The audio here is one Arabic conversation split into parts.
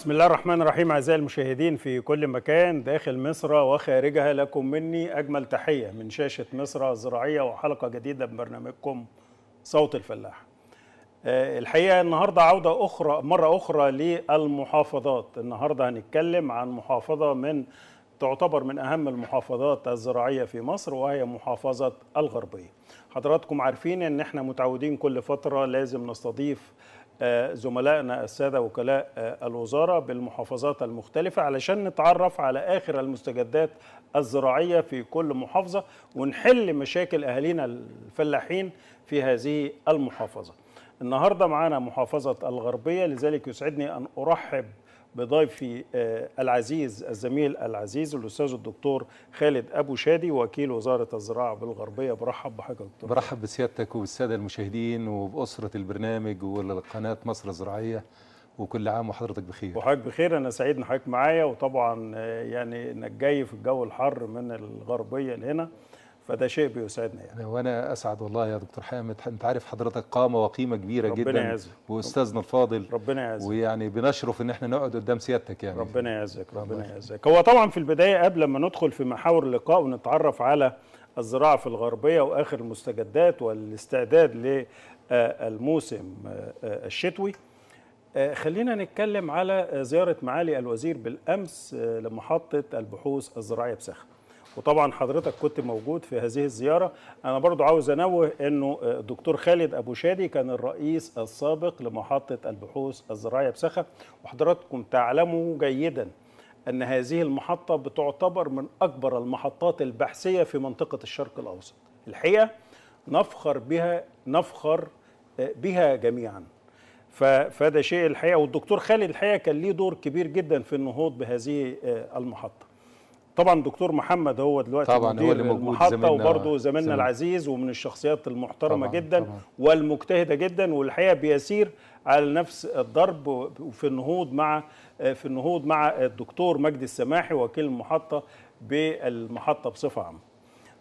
بسم الله الرحمن الرحيم أعزائي المشاهدين في كل مكان داخل مصر وخارجها لكم مني أجمل تحية من شاشة مصر الزراعية وحلقة جديدة من برنامجكم صوت الفلاح آه، الحقيقة النهاردة عودة أخرى مرة أخرى للمحافظات النهاردة هنتكلم عن محافظة من تعتبر من أهم المحافظات الزراعية في مصر وهي محافظة الغربية حضراتكم عارفين أن احنا متعودين كل فترة لازم نستضيف آه، زملائنا السادة وكلاء آه، الوزارة بالمحافظات المختلفة علشان نتعرف على آخر المستجدات الزراعية في كل محافظة ونحل مشاكل أهالينا الفلاحين في هذه المحافظة النهاردة معانا محافظة الغربية لذلك يسعدني أن أرحب بضيفي آه، العزيز الزميل العزيز الاستاذ الدكتور خالد ابو شادي وكيل وزاره الزراعه بالغربيه برحب بحضرتك دكتور برحب بسيادتك وبالساده المشاهدين وباسره البرنامج والقناه مصر الزراعيه وكل عام وحضرتك بخير وحضرتك بخير انا سعيد ان حضرتك معايا وطبعا آه، يعني انك جاي في الجو الحر من الغربيه لهنا فده شيء بيسعدنا يعني وانا اسعد والله يا دكتور حامد انت عارف حضرتك قامه وقيمه كبيره ربنا جدا يعزك واستاذنا الفاضل ربنا يعزك ويعني بنشرف ان احنا نقعد قدام سيادتك يعني ربنا يعزك ربنا يعزك هو طبعا في البدايه قبل ما ندخل في محاور اللقاء ونتعرف على الزراعه في الغربيه واخر المستجدات والاستعداد للموسم آه، آه، آه، الشتوي خلينا نتكلم على زياره معالي الوزير بالامس لمحطه البحوث الزراعيه بسخن وطبعا حضرتك كنت موجود في هذه الزياره انا برضو عاوز انوه انه الدكتور خالد ابو شادي كان الرئيس السابق لمحطه البحوث الزراعيه بسخه وحضراتكم تعلموا جيدا ان هذه المحطه بتعتبر من اكبر المحطات البحثيه في منطقه الشرق الاوسط الحقيقه نفخر بها نفخر بها جميعا فده شيء الحقيقه والدكتور خالد الحقيقه كان ليه دور كبير جدا في النهوض بهذه المحطه طبعا دكتور محمد هو دلوقتي طبعا هو اللي موجود المحطه وبرضه زميلنا العزيز ومن الشخصيات المحترمه طبعاً جدا طبعاً والمجتهده جدا والحقيقه بيسير على نفس الضرب وفي النهوض مع في النهوض مع الدكتور مجدي السماحي وكيل المحطه بالمحطه بصفه عامه.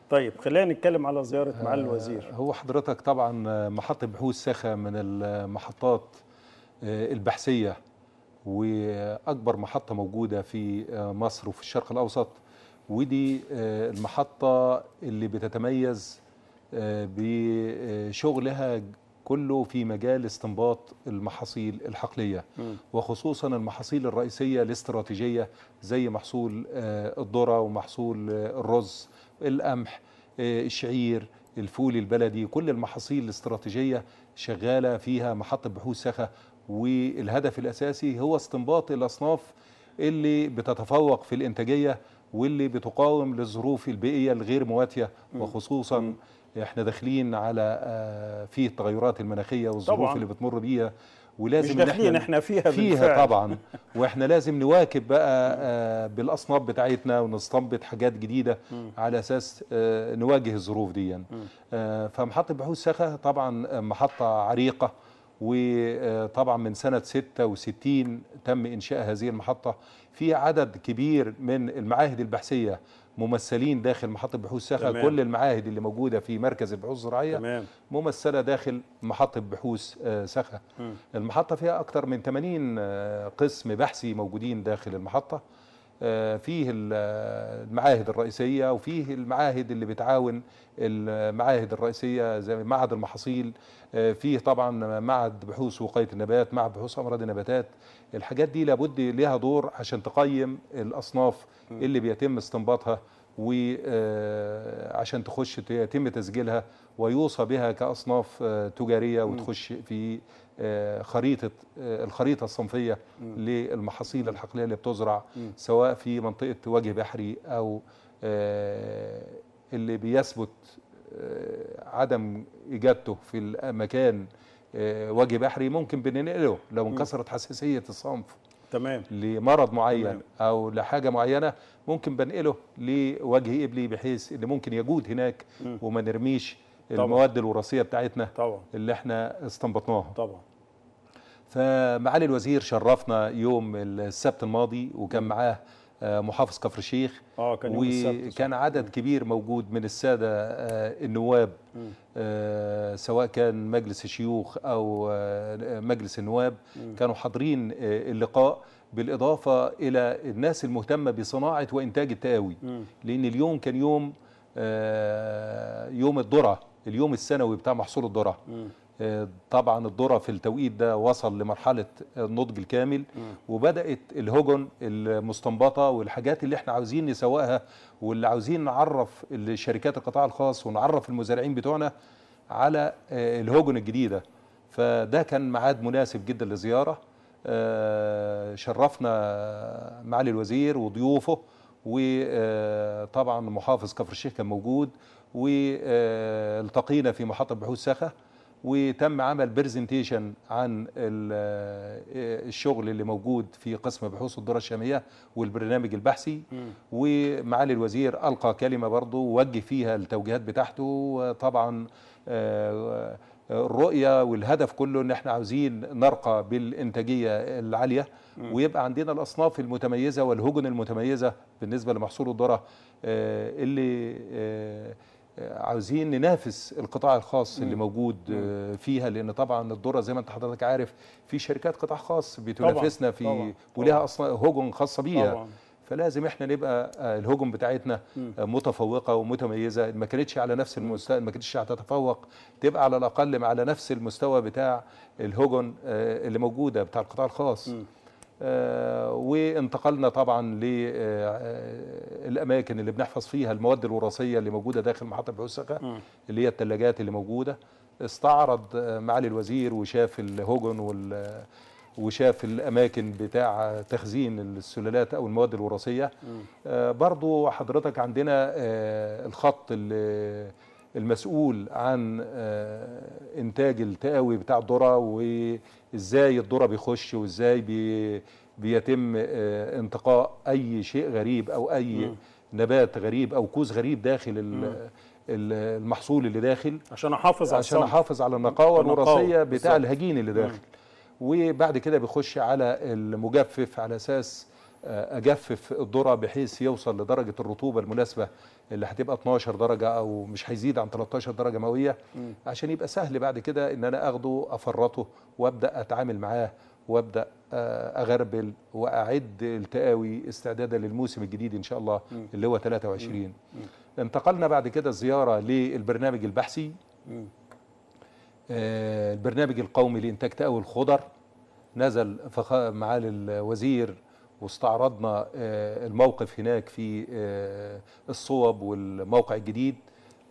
طيب خلينا نتكلم على زياره آه، معالي الوزير. هو حضرتك طبعا محطه بحوث ساخه من المحطات آه، البحثيه واكبر محطه موجوده في آه، مصر وفي الشرق الاوسط ودي آه، المحطة اللي بتتميز آه، بشغلها كله في مجال استنباط المحاصيل الحقلية وخصوصا المحاصيل الرئيسية الاستراتيجية زي محصول آه، الذرة ومحصول الرز القمح الشعير الفول البلدي كل المحاصيل الاستراتيجية شغالة فيها محطة بحوث سخة والهدف الأساسي هو استنباط الأصناف اللي بتتفوق في الإنتاجية واللي بتقاوم للظروف البيئية الغير مواتية وخصوصا احنا داخلين على آه، في التغيرات المناخية والظروف اللي بتمر بيها ولازم مش داخلين احنا فيها فيها بالفعل. طبعا واحنا لازم نواكب بقى آه، بالاصناف بتاعتنا ونستنبط حاجات جديده على اساس آه، نواجه الظروف دي فمحطه بحوث سخا طبعا محطه عريقه وطبعا من سنة 66 تم إنشاء هذه المحطة في عدد كبير من المعاهد البحثية ممثلين داخل محطة بحوث ساخة تمام. كل المعاهد اللي موجودة في مركز البحوث الزراعية تمام. ممثلة داخل محطة بحوث آه، ساخة المحطة فيها أكثر من 80 آه، قسم بحثي موجودين داخل المحطة آه، فيه المعاهد الرئيسية وفيه المعاهد اللي بتعاون المعاهد الرئيسية زي معهد المحاصيل آه، فيه طبعا معهد بحوث وقاية النبات معهد بحوث أمراض النباتات الحاجات دي لابد ليها دور عشان تقيم الأصناف اللي بيتم استنباطها وعشان آه، تخش يتم تسجيلها ويوصى بها كأصناف تجارية وتخش في خريطه الخريطه الصنفيه للمحاصيل الحقليه اللي بتزرع سواء في منطقه وجه بحري او آه، اللي بيثبت آه، عدم اجادته في المكان آه، وجه بحري ممكن بننقله لو انكسرت حساسيه الصنف تمام لمرض معين تمام. او لحاجه معينه ممكن بنقله لوجه ابلي بحيث ان ممكن يجود هناك وما نرميش طبعًا. المواد الوراثيه بتاعتنا طبعا. اللي احنا استنبطناها طبعا فمعالي الوزير شرفنا يوم السبت الماضي وكان معاه آه، محافظ كفر الشيخ آه كان يوم السبت عدد كبير موجود من السادة آه، النواب آه، سواء كان مجلس الشيوخ أو مجلس النواب كانوا حاضرين اللقاء بالإضافة إلى الناس المهتمة بصناعة وإنتاج التقاوي لأن اليوم كان يوم يوم الذرة اليوم السنوي بتاع محصول الذرة طبعا الذره في التوقيت ده وصل لمرحله النضج الكامل وبدات الهجن المستنبطه والحاجات اللي احنا عاوزين نسوقها واللي عاوزين نعرف الشركات القطاع الخاص ونعرف المزارعين بتوعنا على آه، الهجن الجديده فده كان ميعاد مناسب جدا للزياره آه، شرفنا معالي الوزير وضيوفه وطبعا آه، محافظ كفر الشيخ كان موجود والتقينا في محطه بحوث سخه وتم عمل برزنتيشن عن آه، الشغل اللي موجود في قسم بحوث الدرة الشامية والبرنامج البحثي ومعالي الوزير ألقى كلمة برضه ووجه فيها التوجيهات بتاعته وطبعا آه، آه، الرؤية والهدف كله ان احنا عاوزين نرقى بالانتاجية العالية ويبقى عندنا الاصناف المتميزة والهجن المتميزة بالنسبة لمحصول الذرة اللي عاوزين ننافس القطاع الخاص اللي موجود آه، فيها لان طبعا الدره زي ما انت حضرتك عارف في شركات قطاع خاص بتنافسنا في وليها ولها اصلا هجوم خاصه بيها طبعاً فلازم احنا نبقى آه، الهجوم بتاعتنا آه، متفوقه ومتميزه ما كانتش على نفس المستوى ما كانتش هتتفوق تبقى على الاقل على نفس المستوى بتاع الهجن اللي موجوده بتاع القطاع الخاص آه، وانتقلنا طبعا للاماكن آه، اللي بنحفظ فيها المواد الوراثيه اللي موجوده داخل محطه بعوسقه اللي هي الثلاجات اللي موجوده استعرض آه، معالي الوزير وشاف الهوجن وال وشاف الاماكن بتاع تخزين السلالات او المواد الوراثيه برضو حضرتك عندنا الخط اللي المسؤول عن آه، انتاج التقاوي بتاع الذره وازاي الذره بيخش وازاي بي بيتم آه، انتقاء اي شيء غريب او اي م. نبات غريب او كوز غريب داخل م. المحصول اللي داخل عشان احافظ على عشان احافظ على النقاوه الوراثيه بتاع الهجين اللي داخل م. وبعد كده بيخش على المجفف على اساس آه، اجفف الذره بحيث يوصل لدرجه الرطوبه المناسبه اللي هتبقى 12 درجه او مش هيزيد عن 13 درجه مئويه عشان يبقى سهل بعد كده ان انا اخده افرطه وابدا اتعامل معاه وابدا آه، اغربل واعد التقاوي استعدادا للموسم الجديد ان شاء الله اللي هو 23 انتقلنا بعد كده زياره للبرنامج البحثي آه، البرنامج القومي لانتاج تقاوي الخضر نزل معالي الوزير واستعرضنا آه، الموقف هناك في آه، الصوب والموقع الجديد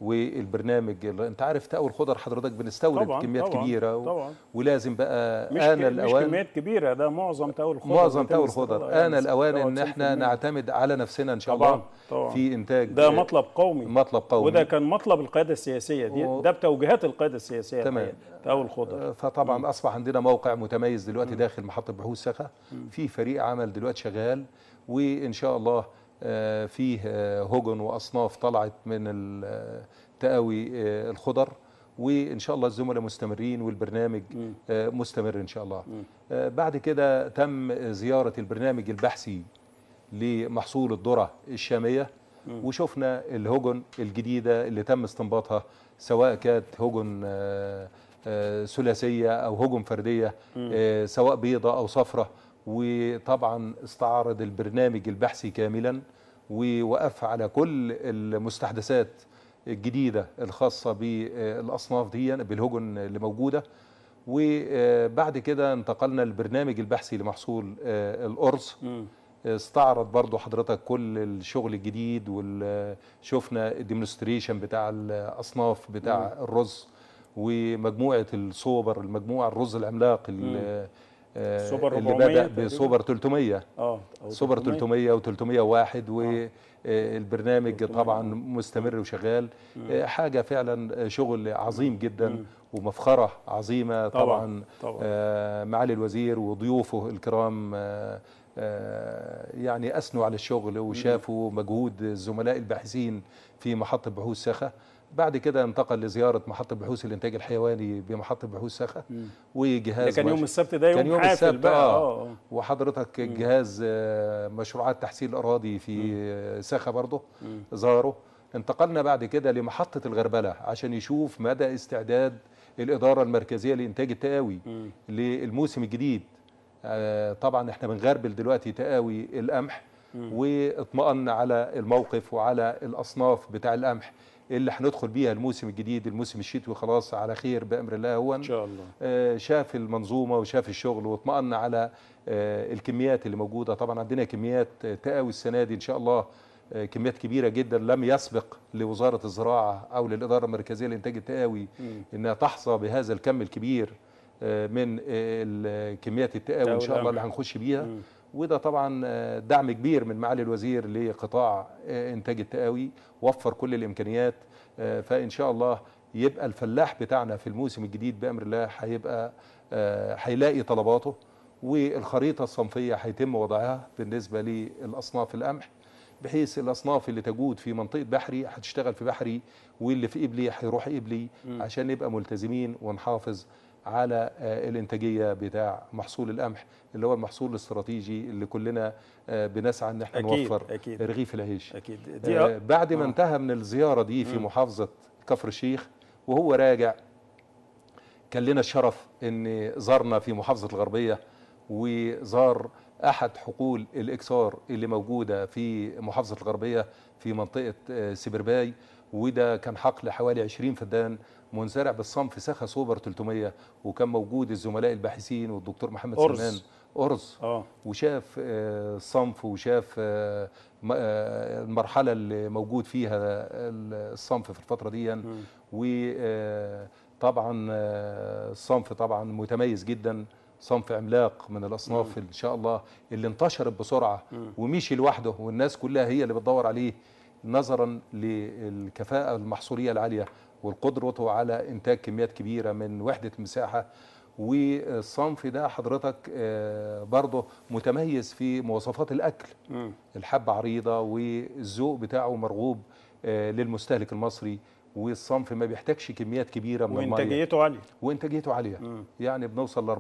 والبرنامج اللي انت عارف تاول خضر حضرتك بنستورد طبعًا كميات طبعًا كبيره طبعًا ولازم بقى مش آن الاوان مش كميات كبيره ده معظم تاول الخضر معظم تقوى الخضر يعني انا الاوان ان احنا نعتمد على نفسنا ان شاء طبعًا الله طبعًا في انتاج ده مطلب قومي مطلب قومي وده كان مطلب القياده السياسيه دي و... ده بتوجيهات القياده السياسيه تمام تاول الخضر آه، فطبعا مم. اصبح عندنا موقع متميز دلوقتي مم. داخل محطه بحوث سخا في فريق عمل دلوقتي شغال وان شاء الله آه، فيه هجن آه، واصناف طلعت من آه، تقاوي الخضر وان شاء الله الزملاء مستمرين والبرنامج مستمر ان شاء الله بعد كده تم زياره البرنامج البحثي لمحصول الذره الشاميه وشفنا الهجن الجديده اللي تم استنباطها سواء كانت هجن ثلاثيه او هجن فرديه سواء بيضه او صفراء وطبعا استعرض البرنامج البحثي كاملا ووقف على كل المستحدثات الجديدة الخاصة بالأصناف دي بالهجن اللي موجودة وبعد كده انتقلنا للبرنامج البحثي لمحصول آه، الأرز استعرض برضو حضرتك كل الشغل الجديد وشفنا الديمونستريشن بتاع الأصناف بتاع الرز ومجموعة الصوبر المجموعة الرز العملاق آه، سوبر اللي بدا بسوبر 300 اه سوبر 300 و301 والبرنامج طبعا مستمر وشغال آه، حاجه فعلا آه، شغل عظيم جدا ومفخره عظيمه طبعا, معالي الوزير وضيوفه الكرام يعني اثنوا على الشغل وشافوا مجهود الزملاء الباحثين في محطه بحوث سخه بعد كده انتقل لزياره محطه بحوث الانتاج الحيواني بمحطه بحوث سخا وجهاز ده كان يوم السبت ده يوم, كان يوم السبت بقى آه. اه وحضرتك مم. جهاز آه، مشروعات تحسين الاراضي في آه، سخا برضه زاره انتقلنا بعد كده لمحطه الغربله عشان يشوف مدى استعداد الاداره المركزيه لانتاج التقاوي مم. للموسم الجديد طبعا احنا بنغربل دلوقتي تقاوي القمح واطمأن على الموقف وعلى الاصناف بتاع القمح اللي هندخل بيها الموسم الجديد الموسم الشتوي خلاص على خير بامر الله هو ان شاء الله آه، شاف المنظومه وشاف الشغل واطمأن على آه، الكميات اللي موجوده طبعا عندنا كميات تقاوي السنه دي ان شاء الله آه، كميات كبيرة جدا لم يسبق لوزارة الزراعة أو للإدارة المركزية لإنتاج التقاوي أنها تحظى بهذا الكم الكبير من كميات التقاوي إن شاء الله اللي هنخش بيها وده طبعا آه، دعم كبير من معالي الوزير لقطاع آه، انتاج التقاوي وفر كل الامكانيات آه، فان شاء الله يبقى الفلاح بتاعنا في الموسم الجديد بامر الله هيبقى هيلاقي طلباته والخريطه الصنفيه هيتم وضعها بالنسبه للاصناف القمح بحيث الاصناف اللي تجود في منطقه بحري هتشتغل في بحري واللي في ابلي هيروح ابلي عشان نبقى ملتزمين ونحافظ على آه، الانتاجيه بتاع محصول القمح اللي هو المحصول الاستراتيجي اللي كلنا آه، بنسعى ان احنا أكيد نوفر أكيد رغيف العيش أكيد آه، دي بعد ما انتهى من الزياره دي في محافظه كفر الشيخ وهو راجع كان لنا الشرف ان زارنا في محافظه الغربيه وزار احد حقول الاكسار اللي موجوده في محافظه الغربيه في منطقه سبرباي وده كان حقل حوالي 20 فدان منزرع بالصنف سخا سوبر 300 وكان موجود الزملاء الباحثين والدكتور محمد أرز. سلمان أرز آه. وشاف آه، الصنف وشاف آه، آه، المرحلة اللي موجود فيها الصنف في الفترة دي وطبعا الصنف طبعا متميز جدا صنف عملاق من الاصناف ان شاء الله اللي انتشرت بسرعه ومشي لوحده والناس كلها هي اللي بتدور عليه نظرا للكفاءه المحصوليه العاليه والقدرته على انتاج كميات كبيره من وحده المساحه والصنف ده حضرتك آه، برضه متميز في مواصفات الاكل الحبه عريضه والذوق بتاعه مرغوب آه، للمستهلك المصري والصنف ما بيحتاجش كميات كبيره من الميه وانتاجيته عاليه وانتاجيته عاليه يعني بنوصل ل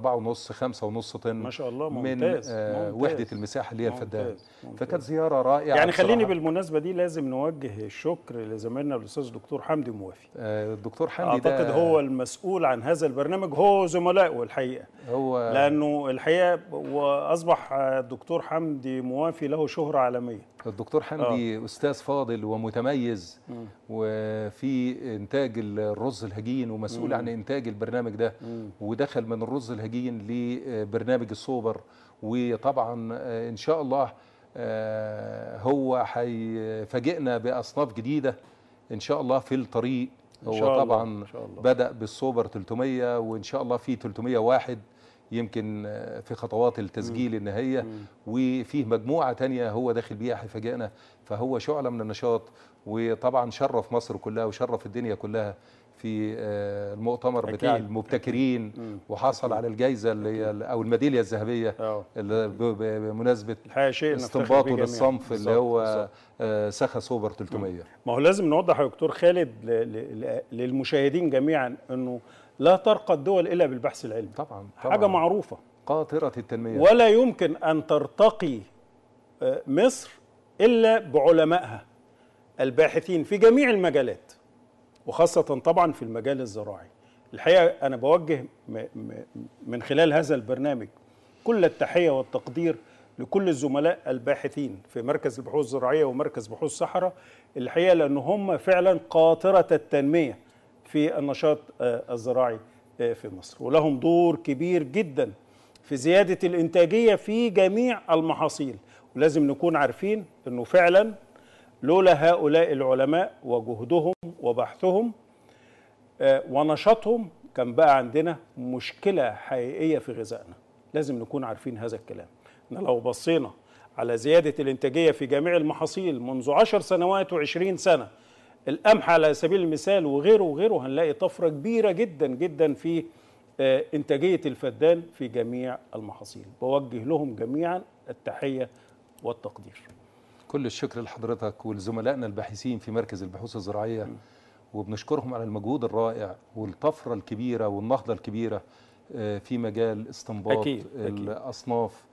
4.5 ونص طن ما شاء الله ممتاز. من آه ممتاز. وحده المساحه اللي هي الفدان فكانت زياره رائعه يعني خليني بالمناسبه دي لازم نوجه الشكر لزميلنا الاستاذ الدكتور حمدي موافي آه الدكتور حمدي اعتقد ده هو المسؤول عن هذا البرنامج هو زملائه الحقيقه هو لانه الحقيقه واصبح الدكتور حمدي موافي له شهره عالميه الدكتور حمدي آه. استاذ فاضل ومتميز مم. وفي انتاج الرز الهجين ومسؤول مم. عن انتاج البرنامج ده مم. ودخل من الرز الهجين لبرنامج السوبر وطبعا آه، ان شاء الله آه، هو هيفاجئنا باصناف جديده ان شاء الله في الطريق هو طبعا الله. الله. بدا بالسوبر 300 وان شاء الله في 301 يمكن آه، في خطوات التسجيل النهائية وفيه مجموعة تانية هو داخل بيها هيفاجئنا فهو شعلة من النشاط وطبعا شرف مصر كلها وشرف الدنيا كلها في آه، المؤتمر أكيد. بتاع المبتكرين مم. وحصل أكيد. على الجائزه اللي هي او الميداليه الذهبيه بمناسبه استنباطه للصنف اللي هو آه، سخا سوبر 300 مم. ما هو لازم نوضح يا دكتور خالد للمشاهدين جميعا انه لا ترقى الدول إلا بالبحث العلمي طبعا, طبعا حاجة معروفة قاطرة التنمية ولا يمكن أن ترتقي آه، مصر إلا بعلمائها الباحثين في جميع المجالات وخاصة طبعا في المجال الزراعي الحقيقة أنا بوجه من خلال هذا البرنامج كل التحية والتقدير لكل الزملاء الباحثين في مركز البحوث الزراعية ومركز بحوث صحراء الحقيقة لأن هم فعلا قاطرة التنمية في النشاط آه، الزراعي آه، في مصر ولهم دور كبير جدا في زيادة الإنتاجية في جميع المحاصيل ولازم نكون عارفين أنه فعلا لولا هؤلاء العلماء وجهدهم وبحثهم آه، ونشاطهم كان بقى عندنا مشكلة حقيقية في غذائنا لازم نكون عارفين هذا الكلام إن لو بصينا على زيادة الإنتاجية في جميع المحاصيل منذ عشر سنوات وعشرين سنة القمح على سبيل المثال وغيره وغيره هنلاقي طفرة كبيرة جدا جدا في آه، إنتاجية الفدان في جميع المحاصيل بوجه لهم جميعا التحية والتقدير كل الشكر لحضرتك ولزملائنا الباحثين في مركز البحوث الزراعية وبنشكرهم على المجهود الرائع والطفرة الكبيرة والنهضة الكبيرة آه، في مجال استنباط أكيد. الأصناف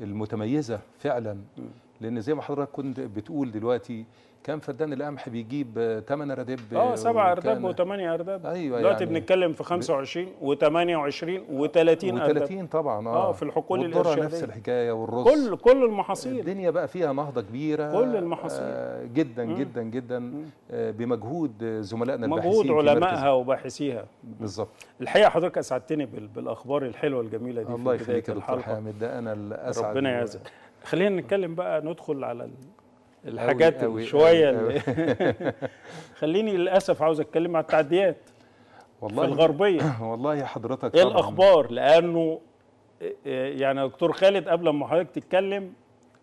المتميزة فعلا لان زي ما حضرتك كنت بتقول دلوقتي كان فدان القمح بيجيب 8 ارداب اه 7 ارداب و8 ارداب ايوه دلوقتي يعني بنتكلم في 25 و28 و30 ارداب و30 طبعا اه, آه في الحقول الارشاديه نفس الحكايه والرز كل كل المحاصيل الدنيا بقى فيها نهضه كبيره كل المحاصيل آه جدا مم. جدا جدا آه بمجهود زملائنا الباحثين مجهود علمائها وباحثيها بالظبط الحقيقه حضرتك اسعدتني بالاخبار الحلوه الجميله دي الله يخليك يا دكتور حامد ده انا الاسعد ربنا يعزك خلينا نتكلم بقى ندخل على الحاجات أوي أوي شويه أوي أوي. خليني للاسف عاوز اتكلم على التعديات والله في الغربيه والله حضرتك ايه الاخبار لانه يعني دكتور خالد قبل ما حضرتك تتكلم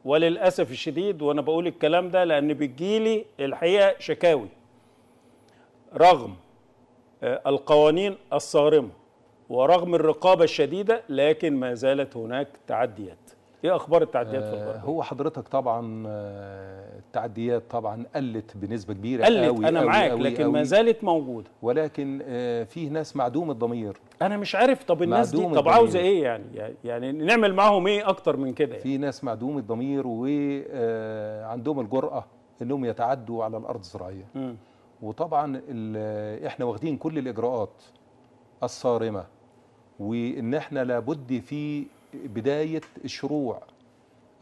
وللاسف الشديد وانا بقول الكلام ده لان بتجيلي الحقيقه شكاوي رغم آه، القوانين الصارمه ورغم الرقابه الشديده لكن ما زالت هناك تعديات ايه اخبار التعديات في آه، القرن هو حضرتك طبعا آه، التعديات طبعا قلت بنسبه كبيره قلت قوي انا معاك قوي لكن قوي ما زالت موجوده ولكن آه، في ناس معدوم الضمير انا مش عارف طب الناس دي طب عاوزه ايه يعني يعني نعمل معاهم ايه اكتر من كده يعني. في ناس معدوم الضمير وعندهم الجراه انهم يتعدوا على الارض الزراعيه وطبعا احنا واخدين كل الاجراءات الصارمه وان احنا لابد في بدايه الشروع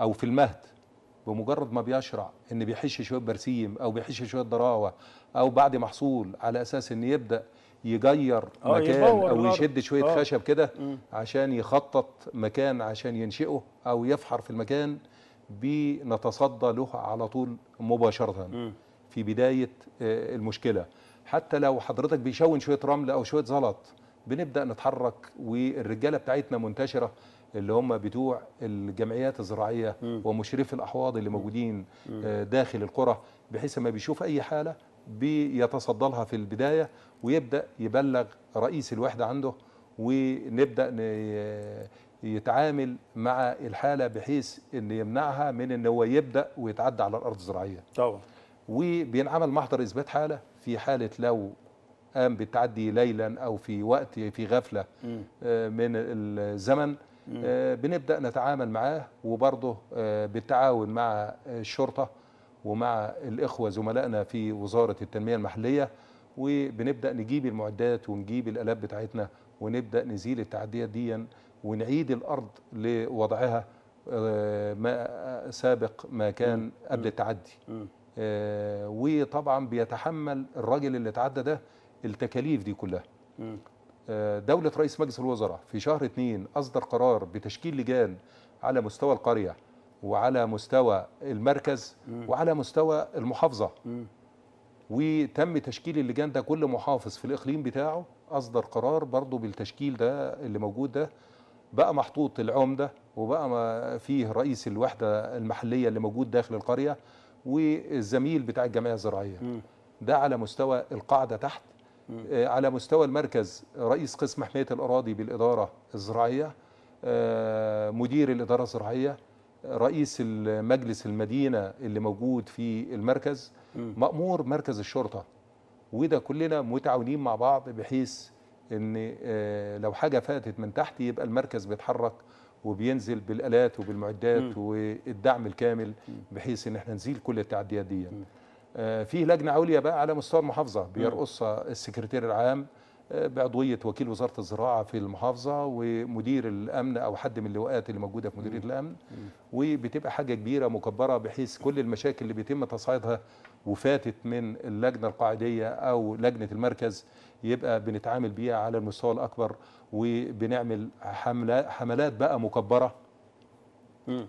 او في المهد بمجرد ما بيشرع ان بيحش شويه برسيم او بيحش شويه ضراوه او بعد محصول على اساس ان يبدا يجير آه، مكان او يشد شويه أوه. خشب كده عشان يخطط مكان عشان ينشئه او يفحر في المكان بنتصدى له على طول مباشره م. في بدايه آه، المشكله حتى لو حضرتك بيشون شويه رمل او شويه زلط بنبدا نتحرك والرجاله بتاعتنا منتشره اللي هم بتوع الجمعيات الزراعيه ومشرفي الاحواض اللي موجودين آه، داخل القرى بحيث ما بيشوف اي حاله بيتصدى لها في البدايه ويبدا يبلغ رئيس الوحده عنده ونبدا يتعامل مع الحاله بحيث ان يمنعها من ان هو يبدا ويتعدى على الارض الزراعيه طبعا وبينعمل محضر اثبات حاله في حاله لو قام بالتعدي ليلا او في وقت في غفله آه، من الزمن آه، بنبدا نتعامل معاه وبرضه آه، بالتعاون مع آه، الشرطه ومع الاخوه زملائنا في وزاره التنميه المحليه وبنبدا نجيب المعدات ونجيب الالات بتاعتنا ونبدا نزيل التعديات دي ونعيد الارض لوضعها ما سابق ما كان قبل التعدي وطبعا بيتحمل الراجل اللي اتعدى ده التكاليف دي كلها دولة رئيس مجلس الوزراء في شهر اثنين أصدر قرار بتشكيل لجان على مستوى القرية وعلى مستوى المركز وعلى مستوى المحافظة وتم تشكيل اللجان ده كل محافظ في الإقليم بتاعه أصدر قرار برضه بالتشكيل ده اللي موجود ده بقى محطوط العمدة وبقى فيه رئيس الوحدة المحلية اللي موجود داخل القرية والزميل بتاع الجمعية الزراعية ده على مستوى القاعدة تحت آه، على مستوى المركز رئيس قسم حماية الأراضي بالإدارة الزراعية آه، مدير الإدارة الزراعية رئيس مجلس المدينة اللي موجود في المركز مأمور مركز الشرطة وده كلنا متعاونين مع بعض بحيث ان آه، لو حاجه فاتت من تحت يبقى المركز بيتحرك وبينزل بالالات وبالمعدات والدعم الكامل بحيث ان احنا نزيل كل التعديات دي آه، فيه لجنه عليا بقى على مستوى المحافظه بيرقصها السكرتير العام آه، بعضويه وكيل وزاره الزراعه في المحافظه ومدير الامن او حد من اللواءات اللي موجوده في مديريه الامن وبتبقى حاجه كبيره مكبره بحيث كل المشاكل اللي بيتم تصعيدها وفاتت من اللجنه القاعديه او لجنه المركز يبقى بنتعامل بيها على المستوى الاكبر وبنعمل حملات بقى مكبره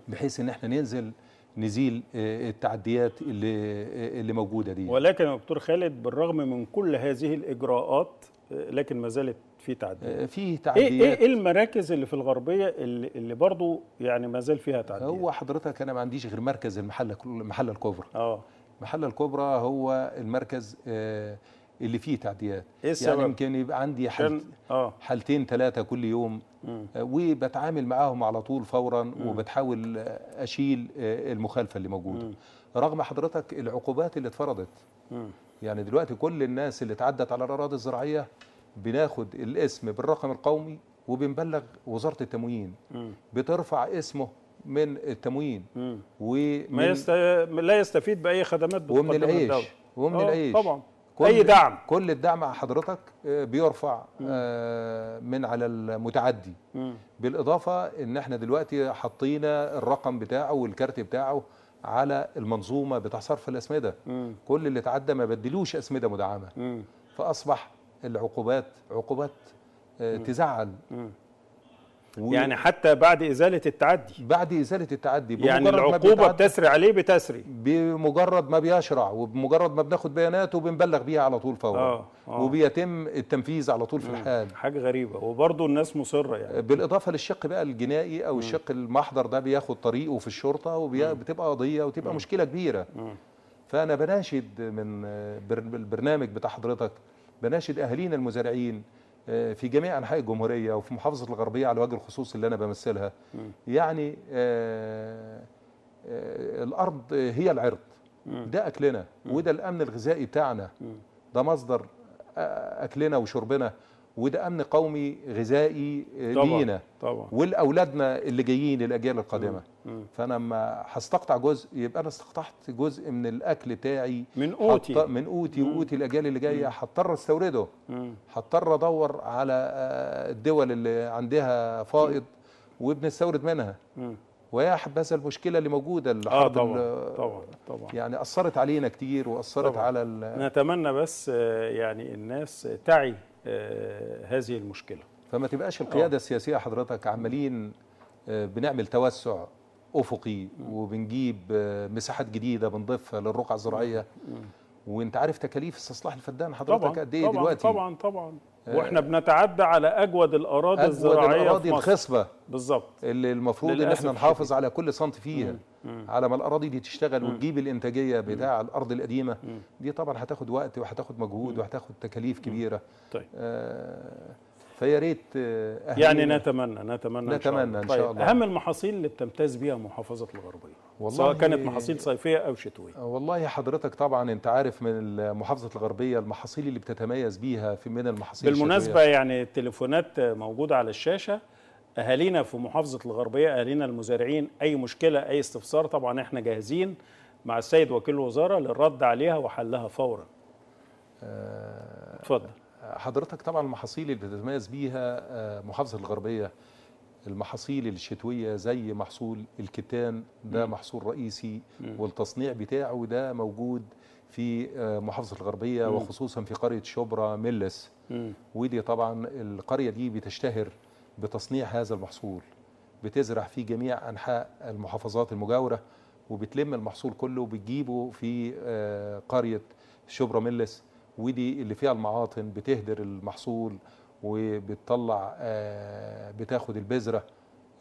بحيث ان احنا ننزل نزيل آه، التعديات اللي آه، اللي موجوده دي ولكن يا دكتور خالد بالرغم من كل هذه الاجراءات آه، لكن ما زالت في تعديات في إيه، إيه تعديات ايه ايه المراكز اللي في الغربيه اللي, اللي برضو يعني ما زال فيها تعديات هو حضرتك انا ما عنديش غير مركز المحله المحله الكبرى اه المحله الكبرى هو المركز آه اللي فيه تعديات إيه يعني يمكن يبقى عندي حل آه. حالتين ثلاثه كل يوم مم. آه، وبتعامل معاهم على طول فورا مم. وبتحاول اشيل آه، المخالفه اللي موجوده مم. رغم حضرتك العقوبات اللي اتفرضت مم. يعني دلوقتي كل الناس اللي اتعدت على الاراضي الزراعيه بناخد الاسم بالرقم القومي وبنبلغ وزاره التموين مم. بترفع اسمه من التموين ومن ما يست... لا يستفيد باي خدمات ومن العيش ومن العيش طبعا كل اي دعم كل الدعم حضرتك آه، بيرفع آه، من على المتعدي بالاضافه ان احنا دلوقتي حطينا الرقم بتاعه والكارت بتاعه على المنظومه بتاع صرف الاسمده كل اللي تعدى ما بدلوش اسمده مدعمه فاصبح العقوبات عقوبات آه، تزعل و... يعني حتى بعد ازاله التعدي بعد ازاله التعدي يعني العقوبه بتسري عليه بتسري بمجرد ما بيشرع وبمجرد ما بناخد بياناته بنبلغ بيها على طول فورا آه آه وبيتم التنفيذ على طول في الحال حاجه غريبه وبرضه الناس مصره يعني بالاضافه للشق بقى الجنائي او الشق المحضر ده بياخد طريقه في الشرطه وبتبقى قضيه وتبقى م. مشكله كبيره م. فانا بناشد من البرنامج بتاع حضرتك بناشد اهالينا المزارعين آه، في جميع انحاء الجمهوريه وفي محافظه الغربيه على وجه الخصوص اللي انا بمثلها يعني آه، آه، الارض هي العرض ده اكلنا وده الامن الغذائي بتاعنا ده مصدر اكلنا وشربنا وده امن قومي غذائي آه، لينا طبعًا ولاولادنا اللي جايين الاجيال القادمه مم. مم. فانا لما هستقطع جزء يبقى انا استقطعت جزء من الاكل بتاعي من قوتي حط... من قوتي وقوتي الاجيال اللي جايه هضطر استورده هضطر ادور على آه، الدول اللي عندها فائض وبنستورد منها مم. ويا حبذا المشكله اللي موجوده الحرب آه طبعا, طبعا طبعا يعني اثرت علينا كتير واثرت طبعًا. على نتمنى بس آه، يعني الناس تعي آه، هذه المشكله فما تبقاش القياده آه. السياسيه حضرتك عمالين آه، بنعمل توسع افقي وبنجيب مساحات جديده بنضيفها للرقعه الزراعيه وانت عارف تكاليف استصلاح الفدان حضرتك قد ايه دلوقتي طبعا طبعا واحنا بنتعدى على اجود الاراضي أجود الزراعيه الاراضي الخصبه بالظبط اللي المفروض ان احنا نحافظ على كل سنتي فيها مم. على ما الاراضي دي تشتغل وتجيب الانتاجيه بتاع الارض القديمه دي طبعا هتاخد وقت وهتاخد مجهود وهتاخد تكاليف كبيره طيب آه فيا ريت آه، يعني نتمنى نتمنى نتمنى ان شاء الله, إن طيب، شاء الله. اهم المحاصيل اللي بتمتاز بيها محافظه الغربيه والله سواء كانت محاصيل صيفيه او شتويه آه، والله حضرتك طبعا انت عارف من محافظه الغربيه المحاصيل اللي بتتميز بيها في من المحاصيل بالمناسبه الشتوية. يعني التليفونات موجوده على الشاشه اهالينا في محافظه الغربيه اهالينا المزارعين اي مشكله اي استفسار طبعا احنا جاهزين مع السيد وكيل الوزاره للرد عليها وحلها فورا اتفضل حضرتك طبعا المحاصيل اللي بتتميز بيها آه، محافظه الغربيه المحاصيل الشتويه زي محصول الكتان ده محصول رئيسي والتصنيع بتاعه ده موجود في آه، محافظه الغربيه وخصوصا في قريه شبرا ملس ودي طبعا القريه دي بتشتهر بتصنيع هذا المحصول بتزرع في جميع أنحاء المحافظات المجاورة وبتلم المحصول كله وبتجيبه في آه، قرية شبرا ميلس ودي اللي فيها المعاطن بتهدر المحصول وبتطلع آه، بتاخد البذرة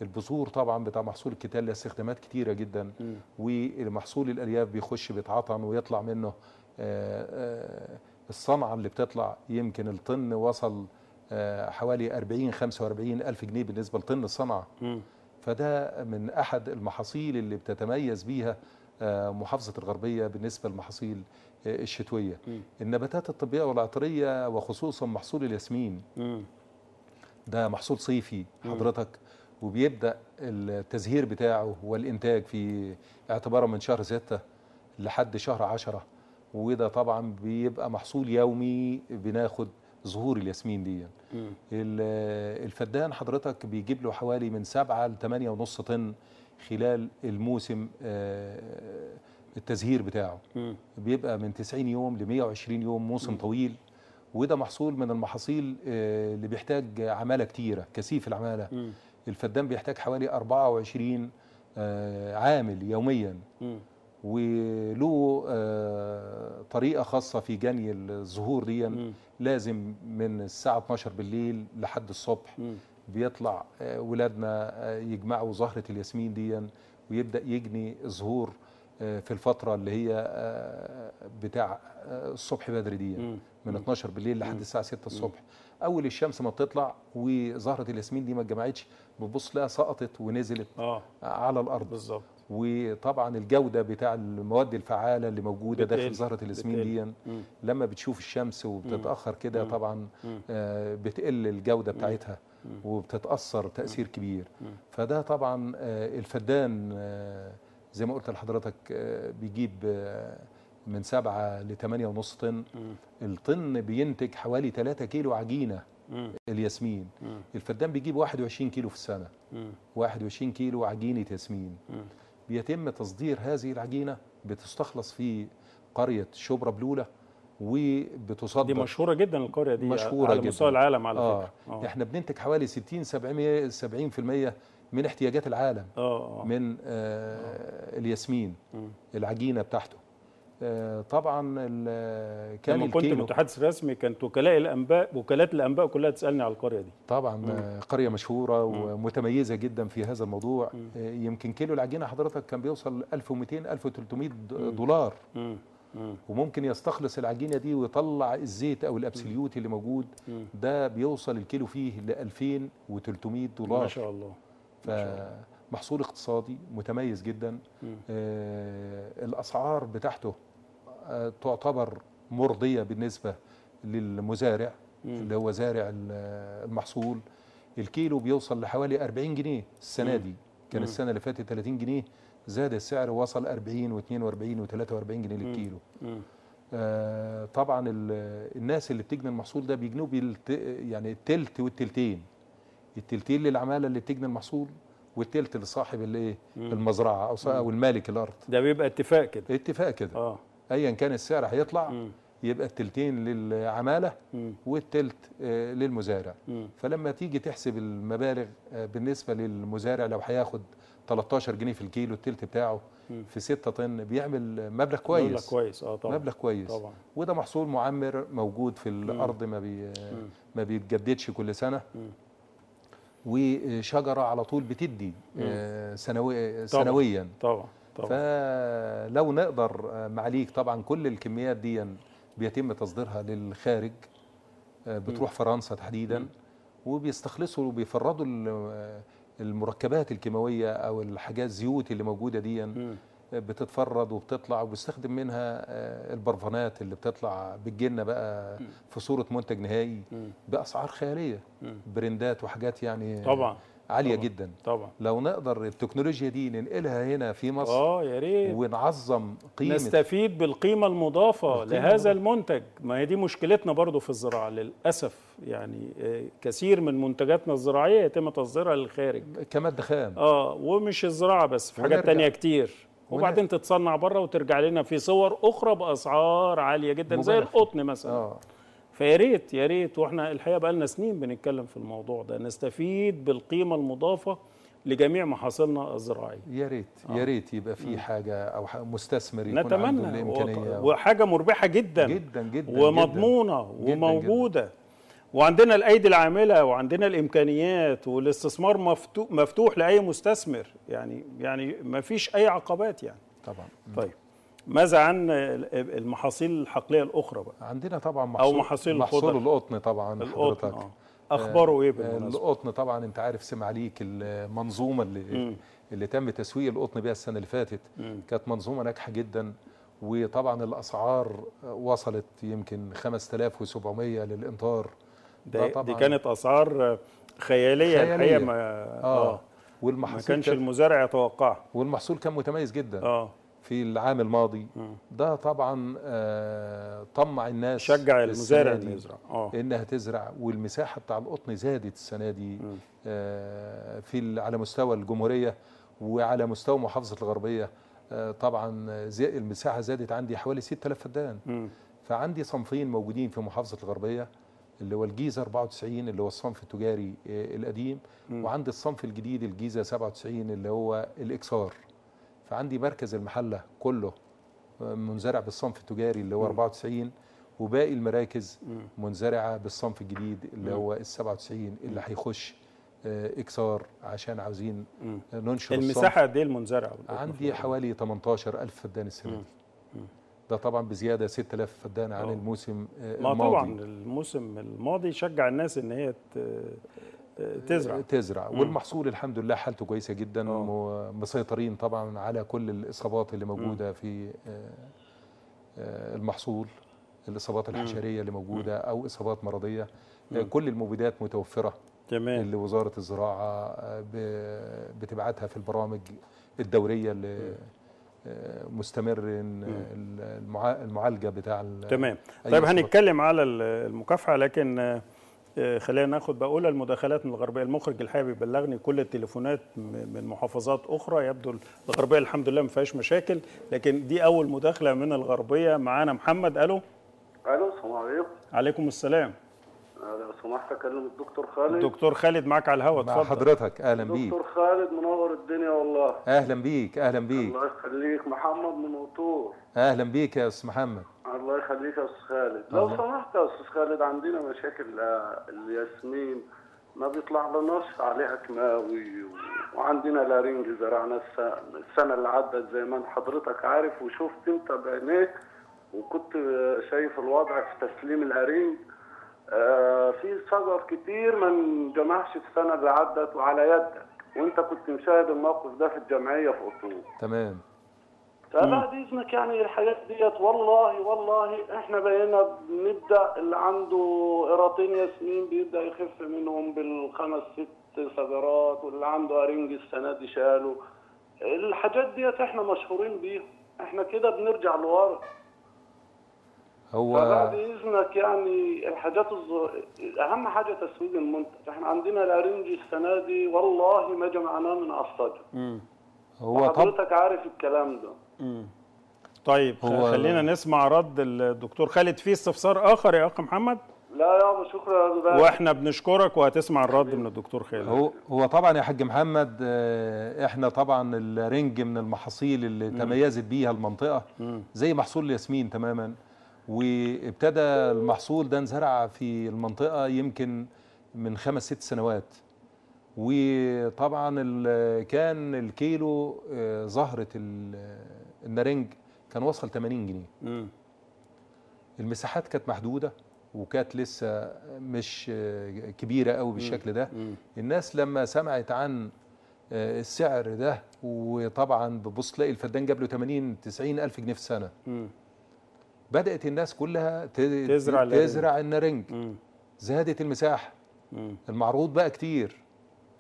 البذور طبعا بتاع محصول الكتال لها استخدامات كتيرة جدا م. ومحصول الألياف بيخش بيتعطن ويطلع منه آه، الصنعة اللي بتطلع يمكن الطن وصل آه، حوالي 40 45 ألف جنيه بالنسبة لطن الصنعة فده من أحد المحاصيل اللي بتتميز بيها آه، محافظة الغربية بالنسبة للمحاصيل آه، الشتوية النباتات الطبية والعطرية وخصوصا محصول الياسمين ده محصول صيفي حضرتك وبيبدأ التزهير بتاعه والإنتاج في اعتبارا من شهر 6 لحد شهر 10 وده طبعا بيبقى محصول يومي بناخد ظهور الياسمين دي الفدان حضرتك بيجيب له حوالي من 7 ل ونص طن خلال الموسم آه، التزهير بتاعه بيبقى من 90 يوم ل 120 يوم موسم طويل وده محصول من المحاصيل آه، اللي بيحتاج عماله كتيره كثيف العماله الفدان بيحتاج حوالي 24 آه، عامل يوميا وله آه، طريقه خاصه في جني الزهور دي لازم من الساعه 12 بالليل لحد الصبح بيطلع آه، ولادنا آه، يجمعوا زهره الياسمين دي ويبدا يجني زهور في الفتره اللي هي بتاع الصبح بدري دي من 12 بالليل لحد الساعه 6 الصبح اول الشمس ما بتطلع وزهره الياسمين دي ما اتجمعتش بتبص لها سقطت ونزلت آه. على الارض بالظبط وطبعا الجوده بتاع المواد الفعاله اللي موجوده بتقل. داخل زهره الاسمين دي لما بتشوف الشمس وبتتاخر كده طبعا آه بتقل الجوده بتاعتها وبتتاثر تاثير كبير فده طبعا آه الفدان آه زي ما قلت لحضرتك آه، بيجيب آه، من سبعة ل ونص طن الطن بينتج حوالي 3 كيلو عجينه الياسمين الفدان بيجيب 21 كيلو في السنه 21 كيلو عجينه ياسمين بيتم تصدير هذه العجينه بتستخلص في قريه شبرا بلوله وبتصدر دي مشهوره جدا القريه دي مشهوره على مستوى العالم على آه. فكره آه. احنا بننتج حوالي 60 70 من احتياجات العالم آه. آه. من آه, آه. الياسمين م. العجينه بتاعته آه، طبعا آه، كان لما كنت متحدث رسمي كانت وكلاء الانباء وكالات الانباء كلها تسالني على القريه دي طبعا مم. آه، قريه مشهوره مم. ومتميزه جدا في هذا الموضوع مم. يمكن كيلو العجينه حضرتك كان بيوصل 1200 1300 دولار مم. مم. وممكن يستخلص العجينه دي ويطلع الزيت او الابسليوت اللي موجود ده بيوصل الكيلو فيه ل 2300 دولار ما شاء الله فمحصول اقتصادي متميز جدا الاسعار بتاعته تعتبر مرضيه بالنسبه للمزارع اللي هو زارع المحصول الكيلو بيوصل لحوالي 40 جنيه السنه دي كان السنه اللي فاتت 30 جنيه زاد السعر وصل 40 و42 و43 جنيه للكيلو آه طبعا الناس اللي بتجني المحصول ده بيجنوه بالت... يعني التلت والتلتين التلتين للعماله اللي بتجني المحصول والتلت لصاحب الايه المزرعه او او المالك الارض ده بيبقى اتفاق كده اتفاق كده اه ايا كان السعر هيطلع يبقى التلتين للعمالة والتلت آه، للمزارع فلما تيجي تحسب المبالغ آه، بالنسبة للمزارع لو هياخد 13 جنيه في الكيلو التلت بتاعه في 6 طن بيعمل مبلغ كويس مبلغ كويس اه طبعا مبلغ كويس طبعا وده محصول معمر موجود في الارض ما بي آه، ما بيتجددش كل سنه وشجره على طول بتدي سنوي سنويا طبعا, طبعا. طبعا. فلو نقدر آه، معاليك طبعا كل الكميات دي بيتم تصديرها للخارج آه، بتروح م. فرنسا تحديدا م. وبيستخلصوا وبيفرضوا آه، المركبات الكيماويه او الحاجات الزيوت اللي موجوده دي م. بتتفرد وبتطلع وبيستخدم منها البرفانات اللي بتطلع بالجنة بقى في صوره منتج نهائي باسعار خياليه برندات وحاجات يعني طبعا عاليه طبعًا. جدا طبعا لو نقدر التكنولوجيا دي ننقلها هنا في مصر اه يا ريت ونعظم قيمه نستفيد بالقيمه المضافه بالقيمة لهذا المنتج ما هي دي مشكلتنا برضو في الزراعه للاسف يعني آه، كثير من منتجاتنا الزراعيه يتم تصديرها للخارج كماده خام اه ومش الزراعه بس في حاجات تانية كتير وبعدين تتصنع بره وترجع لنا في صور اخرى باسعار عاليه جدا زي القطن مثلا آه. فيا ريت يا ريت واحنا الحقيقه بقى لنا سنين بنتكلم في الموضوع ده نستفيد بالقيمه المضافه لجميع محاصيلنا الزراعيه يا ريت آه. يا ريت يبقى في حاجه او مستثمر يكون نتمنى عنده الامكانيه وحاجه مربحه جدا جدا جدا ومضمونه جداً وموجوده جداً. وعندنا الايدي العامله وعندنا الامكانيات والاستثمار مفتوح مفتوح لاي مستثمر يعني يعني ما فيش اي عقبات يعني طبعا طيب ماذا عن المحاصيل الحقليه الاخرى بقى عندنا طبعا محصول او محاصيل محصول القطن طبعا القطن حضرتك آه. اخباره ايه بالمناسبه آه، القطن طبعا انت عارف سمع عليك المنظومه اللي م. اللي تم تسويق القطن بها السنه اللي فاتت م. كانت منظومه ناجحه جدا وطبعا الاسعار وصلت يمكن 5700 للامتار ده, طبعا دي كانت اسعار خياليه, خيالية. الحقيقه ما اه, آه. والمحصول ما كانش المزارع يتوقعها والمحصول كان متميز جدا اه في العام الماضي ده طبعا آه، طمع الناس شجع المزارع ان يزرع آه. انها تزرع والمساحه بتاع القطن زادت السنه دي آه، في على مستوى الجمهوريه وعلى مستوى محافظه الغربيه طبعا زي المساحه زادت عندي حوالي 6000 فدان م. فعندي صنفين موجودين في محافظه الغربيه اللي هو الجيزه 94 اللي هو الصنف التجاري القديم م. وعندي الصنف الجديد الجيزه 97 اللي هو الاكسار فعندي مركز المحله كله منزرع بالصنف التجاري اللي هو 94 وباقي المراكز منزرعه بالصنف الجديد اللي هو ال 97 اللي هيخش آه، اكسار عشان عاوزين آه، ننشر المساحه قد ايه المنزرعه عندي يعني. حوالي 18000 فدان السنه دي ده طبعا بزياده 6000 فدان عن آه. الموسم الماضي ما طبعا الموسم الماضي شجع الناس ان هي تزرع آه، تزرع مم. والمحصول الحمد لله حالته كويسه جدا آه. ومسيطرين طبعا على كل الاصابات اللي موجوده مم. في آه، المحصول الاصابات الحشريه اللي موجوده او اصابات مرضيه مم. كل المبيدات متوفره تمام اللي وزاره الزراعه بتبعتها في البرامج الدوريه اللي مستمر المعالجه بتاع تمام طيب هنتكلم على المكافحه لكن آه، خلينا ناخد بقى اولى المداخلات من الغربيه المخرج الحقيقه بيبلغني كل التليفونات من محافظات اخرى يبدو الغربيه الحمد لله ما فيهاش مشاكل لكن دي اول مداخله من الغربيه معانا محمد الو الو السلام عليكم عليكم السلام لو سمحت اكلم الدكتور خالد الدكتور خالد معاك على الهواء اتفضل مع حضرتك اهلا بيك دكتور خالد منور الدنيا والله اهلا بيك اهلا بيك الله يخليك محمد من وطور اهلا بيك يا استاذ محمد الله يخليك يا استاذ خالد لو سمحت يا استاذ خالد عندنا مشاكل آه، الياسمين ما بيطلع لناش عليها كماوي وعندنا لارينج زرعنا السنه اللي عدت زي ما حضرتك عارف وشفت انت بعينيك وكنت آه، شايف الوضع في تسليم الارينج آه، في شجر كتير ما انجمعش في سنه اللي عدت وعلى يدك وانت كنت مشاهد الموقف ده في الجمعيه في اطول تمام فبعد اذنك يعني الحاجات ديت والله والله احنا بقينا بنبدا اللي عنده اراطين ياسمين بيبدا يخف منهم بالخمس ست شجرات واللي عنده ارنج السنه دي شاله الحاجات ديت احنا مشهورين بيها احنا كده بنرجع لورا هو بعد اذنك يعني الحاجات الز... اهم حاجه تسويق المنتج احنا عندنا الارنجي السنه دي والله ما جمعناه من عصاجه امم هو حضرتك طب... عارف الكلام ده امم طيب هو... خلينا نسمع رد الدكتور خالد في استفسار اخر يا اخ محمد لا يا ابو شكرا يا دكتور واحنا بنشكرك وهتسمع الرد من الدكتور خالد هو هو طبعا يا حاج محمد آه، احنا طبعا الرنج من المحاصيل اللي مم. تميزت بيها المنطقه مم. زي محصول الياسمين تماما وابتدى المحصول ده انزرع في المنطقة يمكن من خمس ست سنوات وطبعا كان الكيلو آه، زهرة النارنج كان وصل 80 جنيه م. المساحات كانت محدودة وكانت لسه مش آه، كبيرة قوي بالشكل ده الناس لما سمعت عن آه، السعر ده وطبعا ببص تلاقي الفدان جاب له 80 90 ألف جنيه في السنة م. بدات الناس كلها تزرع تزرع النارنج زادت المساحه مم. المعروض بقى كتير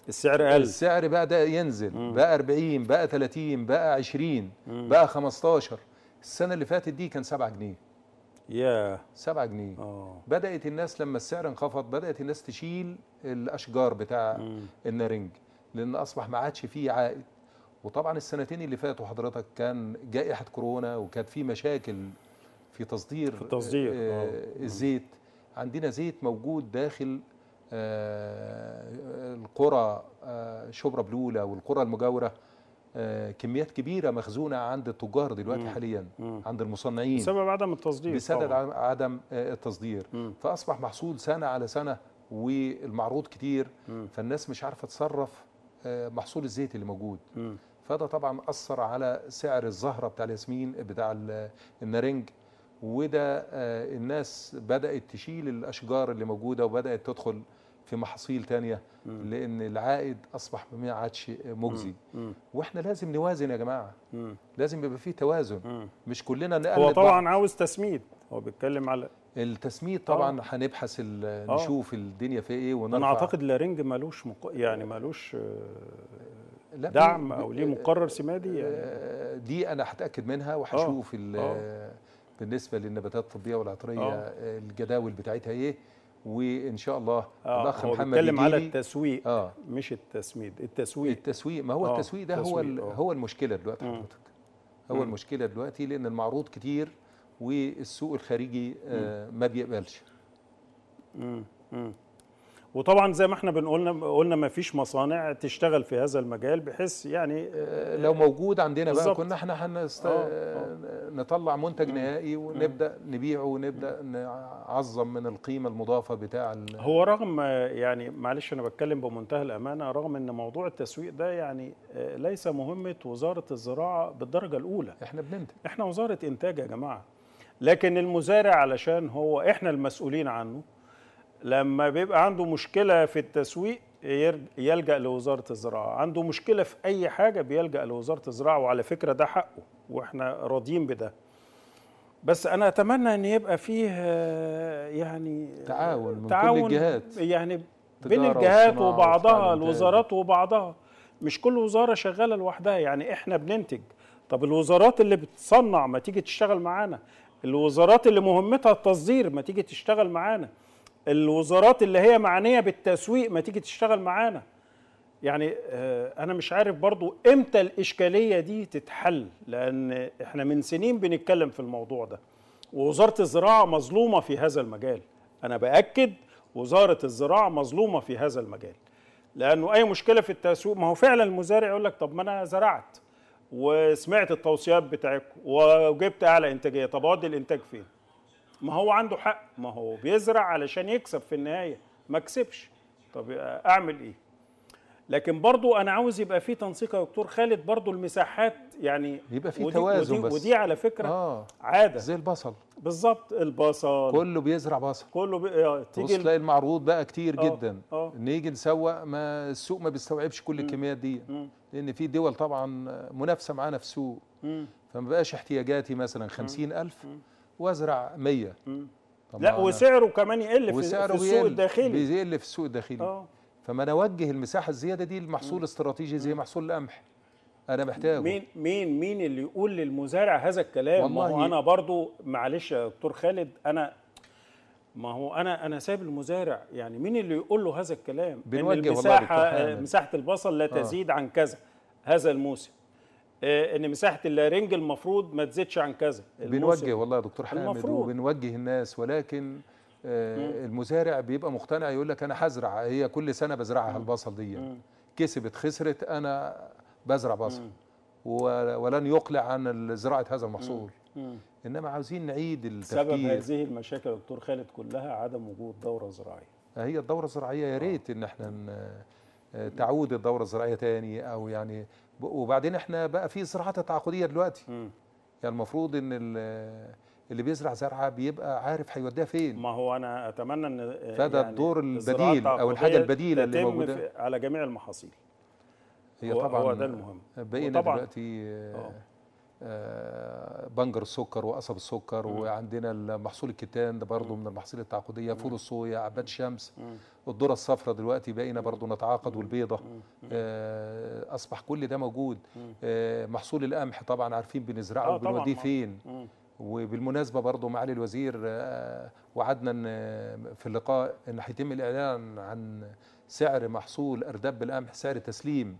السعر قل السعر بقى ده ينزل مم. بقى 40 بقى 30 بقى 20 مم. بقى 15 السنه اللي فاتت دي كان 7 جنيه يا yeah. 7 جنيه أوه. بدات الناس لما السعر انخفض بدات الناس تشيل الاشجار بتاع النارنج لان اصبح ما عادش فيه عائد وطبعا السنتين اللي فاتوا حضرتك كان جائحه كورونا وكانت في مشاكل في تصدير, في تصدير. الزيت آه، آه، آه. عندنا زيت موجود داخل القرى شبرا بلوله والقرى المجاوره كميات كبيرة مخزونة عند التجار دلوقتي مم. حاليا مم. عند المصنعين بسبب عدم التصدير بسبب طبعا. عدم التصدير مم. فأصبح محصول سنة على سنة والمعروض كتير مم. فالناس مش عارفة تصرف محصول الزيت اللي موجود مم. فده طبعا أثر على سعر الزهرة بتاع الياسمين بتاع النارنج وده آه، الناس بدأت تشيل الأشجار اللي موجودة وبدأت تدخل في محاصيل تانية لأن العائد أصبح ما عادش مجزي وإحنا لازم نوازن يا جماعة لازم يبقى فيه توازن مش كلنا نقلب هو طبعا بعض. عاوز تسميد هو بيتكلم على التسميد طبعا آه. هنبحث آه. نشوف الدنيا في ايه ونرفع انا اعتقد لارنج مالوش مق... يعني مالوش دعم او ليه مقرر سمادي يعني. دي انا هتاكد منها وهشوف بالنسبه للنباتات الطبيه والعطريه أوه. آه، الجداول بتاعتها ايه وان شاء الله آه الاخ هو محمد بيتكلم على التسويق آه مش التسميد التسويق التسويق ما هو آه التسويق ده هو آه هو المشكله دلوقتي حضرتك هو مم. المشكله دلوقتي لان المعروض كتير والسوق الخارجي آه ما بيقبلش مم. مم. وطبعا زي ما احنا بنقولنا قلنا ما فيش مصانع تشتغل في هذا المجال بحيث يعني آه، لو موجود عندنا بالزبط. بقى كنا احنا هنست... آه. آه. نطلع منتج نهائي ونبدا نبيعه ونبدا نعظم من القيمه المضافه بتاع ال... هو رغم يعني معلش انا بتكلم بمنتهى الامانه رغم ان موضوع التسويق ده يعني آه، ليس مهمه وزاره الزراعه بالدرجه الاولى احنا بننتج احنا وزاره انتاج يا جماعه لكن المزارع علشان هو احنا المسؤولين عنه لما بيبقى عنده مشكله في التسويق يلجا لوزاره الزراعه عنده مشكله في اي حاجه بيلجا لوزاره الزراعه وعلى فكره ده حقه واحنا راضيين بده بس انا اتمنى ان يبقى فيه يعني تعاون من تعاون كل الجهات يعني بين الجهات وبعضها الوزارات وبعضها مش كل وزاره شغاله لوحدها يعني احنا بننتج طب الوزارات اللي بتصنع ما تيجي تشتغل معانا الوزارات اللي مهمتها التصدير ما تيجي تشتغل معانا الوزارات اللي هي معنيه بالتسويق ما تيجي تشتغل معانا يعني آه، انا مش عارف برضو امتى الاشكاليه دي تتحل لان احنا من سنين بنتكلم في الموضوع ده ووزاره الزراعه مظلومه في هذا المجال انا باكد وزاره الزراعه مظلومه في هذا المجال لانه اي مشكله في التسويق ما هو فعلا المزارع يقول لك طب ما انا زرعت وسمعت التوصيات بتاعتكم وجبت اعلى انتاجيه طب اودي الانتاج فين ما هو عنده حق ما هو بيزرع علشان يكسب في النهايه ما كسبش طب اعمل ايه لكن برضو انا عاوز يبقى في تنسيق يا دكتور خالد برضو المساحات يعني يبقى في توازن ودي بس ودي على فكره آه عاده زي البصل بالظبط البصل كله بيزرع بصل كله بي... آه تيجي تلاقي المعروض بقى كتير آه جدا آه نيجي نسوق ما السوق ما بيستوعبش كل الكميات دي لان في دول طبعا منافسه معانا في السوق فما بقاش احتياجاتي مثلا 50000 ألف مم وازرع 100 لا وسعره كمان يقل وسعره في السوق الداخلي بيقل في السوق الداخلي اه فما انا اوجه المساحه الزياده دي لمحصول استراتيجي زي محصول القمح انا محتاجه مين مين مين اللي يقول للمزارع هذا الكلام ما هو انا برضو معلش يا دكتور خالد انا ما هو انا انا سايب المزارع يعني مين اللي يقول له هذا الكلام بنوجه إن المساحه والله مساحه البصل لا آه. تزيد آه. عن كذا هذا الموسم آه، ان مساحه اللارنج المفروض ما تزيدش عن كذا بنوجه والله يا دكتور حامد وبنوجه الناس ولكن آه، المزارع بيبقى مقتنع يقول لك انا هزرع هي كل سنه بزرعها البصل دي كسبت خسرت انا بزرع بصل ولن يقلع عن زراعه هذا المحصول انما عاوزين نعيد التفكير سبب هذه المشاكل يا دكتور خالد كلها عدم وجود دوره زراعيه آه، هي الدوره الزراعيه يا ريت ان احنا تعود الدوره الزراعيه تاني او يعني وبعدين احنا بقى في زراعه تعاقديه دلوقتي مم. يعني المفروض ان اللي بيزرع زرعه بيبقى عارف هيوديها فين ما هو انا اتمنى ان فده يعني الدور البديل او الحاجه البديله اللي موجوده على جميع المحاصيل هي هو طبعا هو ده المهم بقينا دلوقتي آه, آه. آه، بنجر السكر وقصب السكر مم. وعندنا محصول الكتان ده برضه من المحاصيل التعاقديه فول الصويا عباد شمس الذره الصفراء دلوقتي بقينا برضه نتعاقد والبيضه آه، اصبح كل ده موجود آه، محصول القمح طبعا عارفين بنزرعه وبنوديه فين وبالمناسبه برضه معالي الوزير وعدنا وعدنا في اللقاء ان هيتم الاعلان عن سعر محصول ارداب القمح سعر تسليم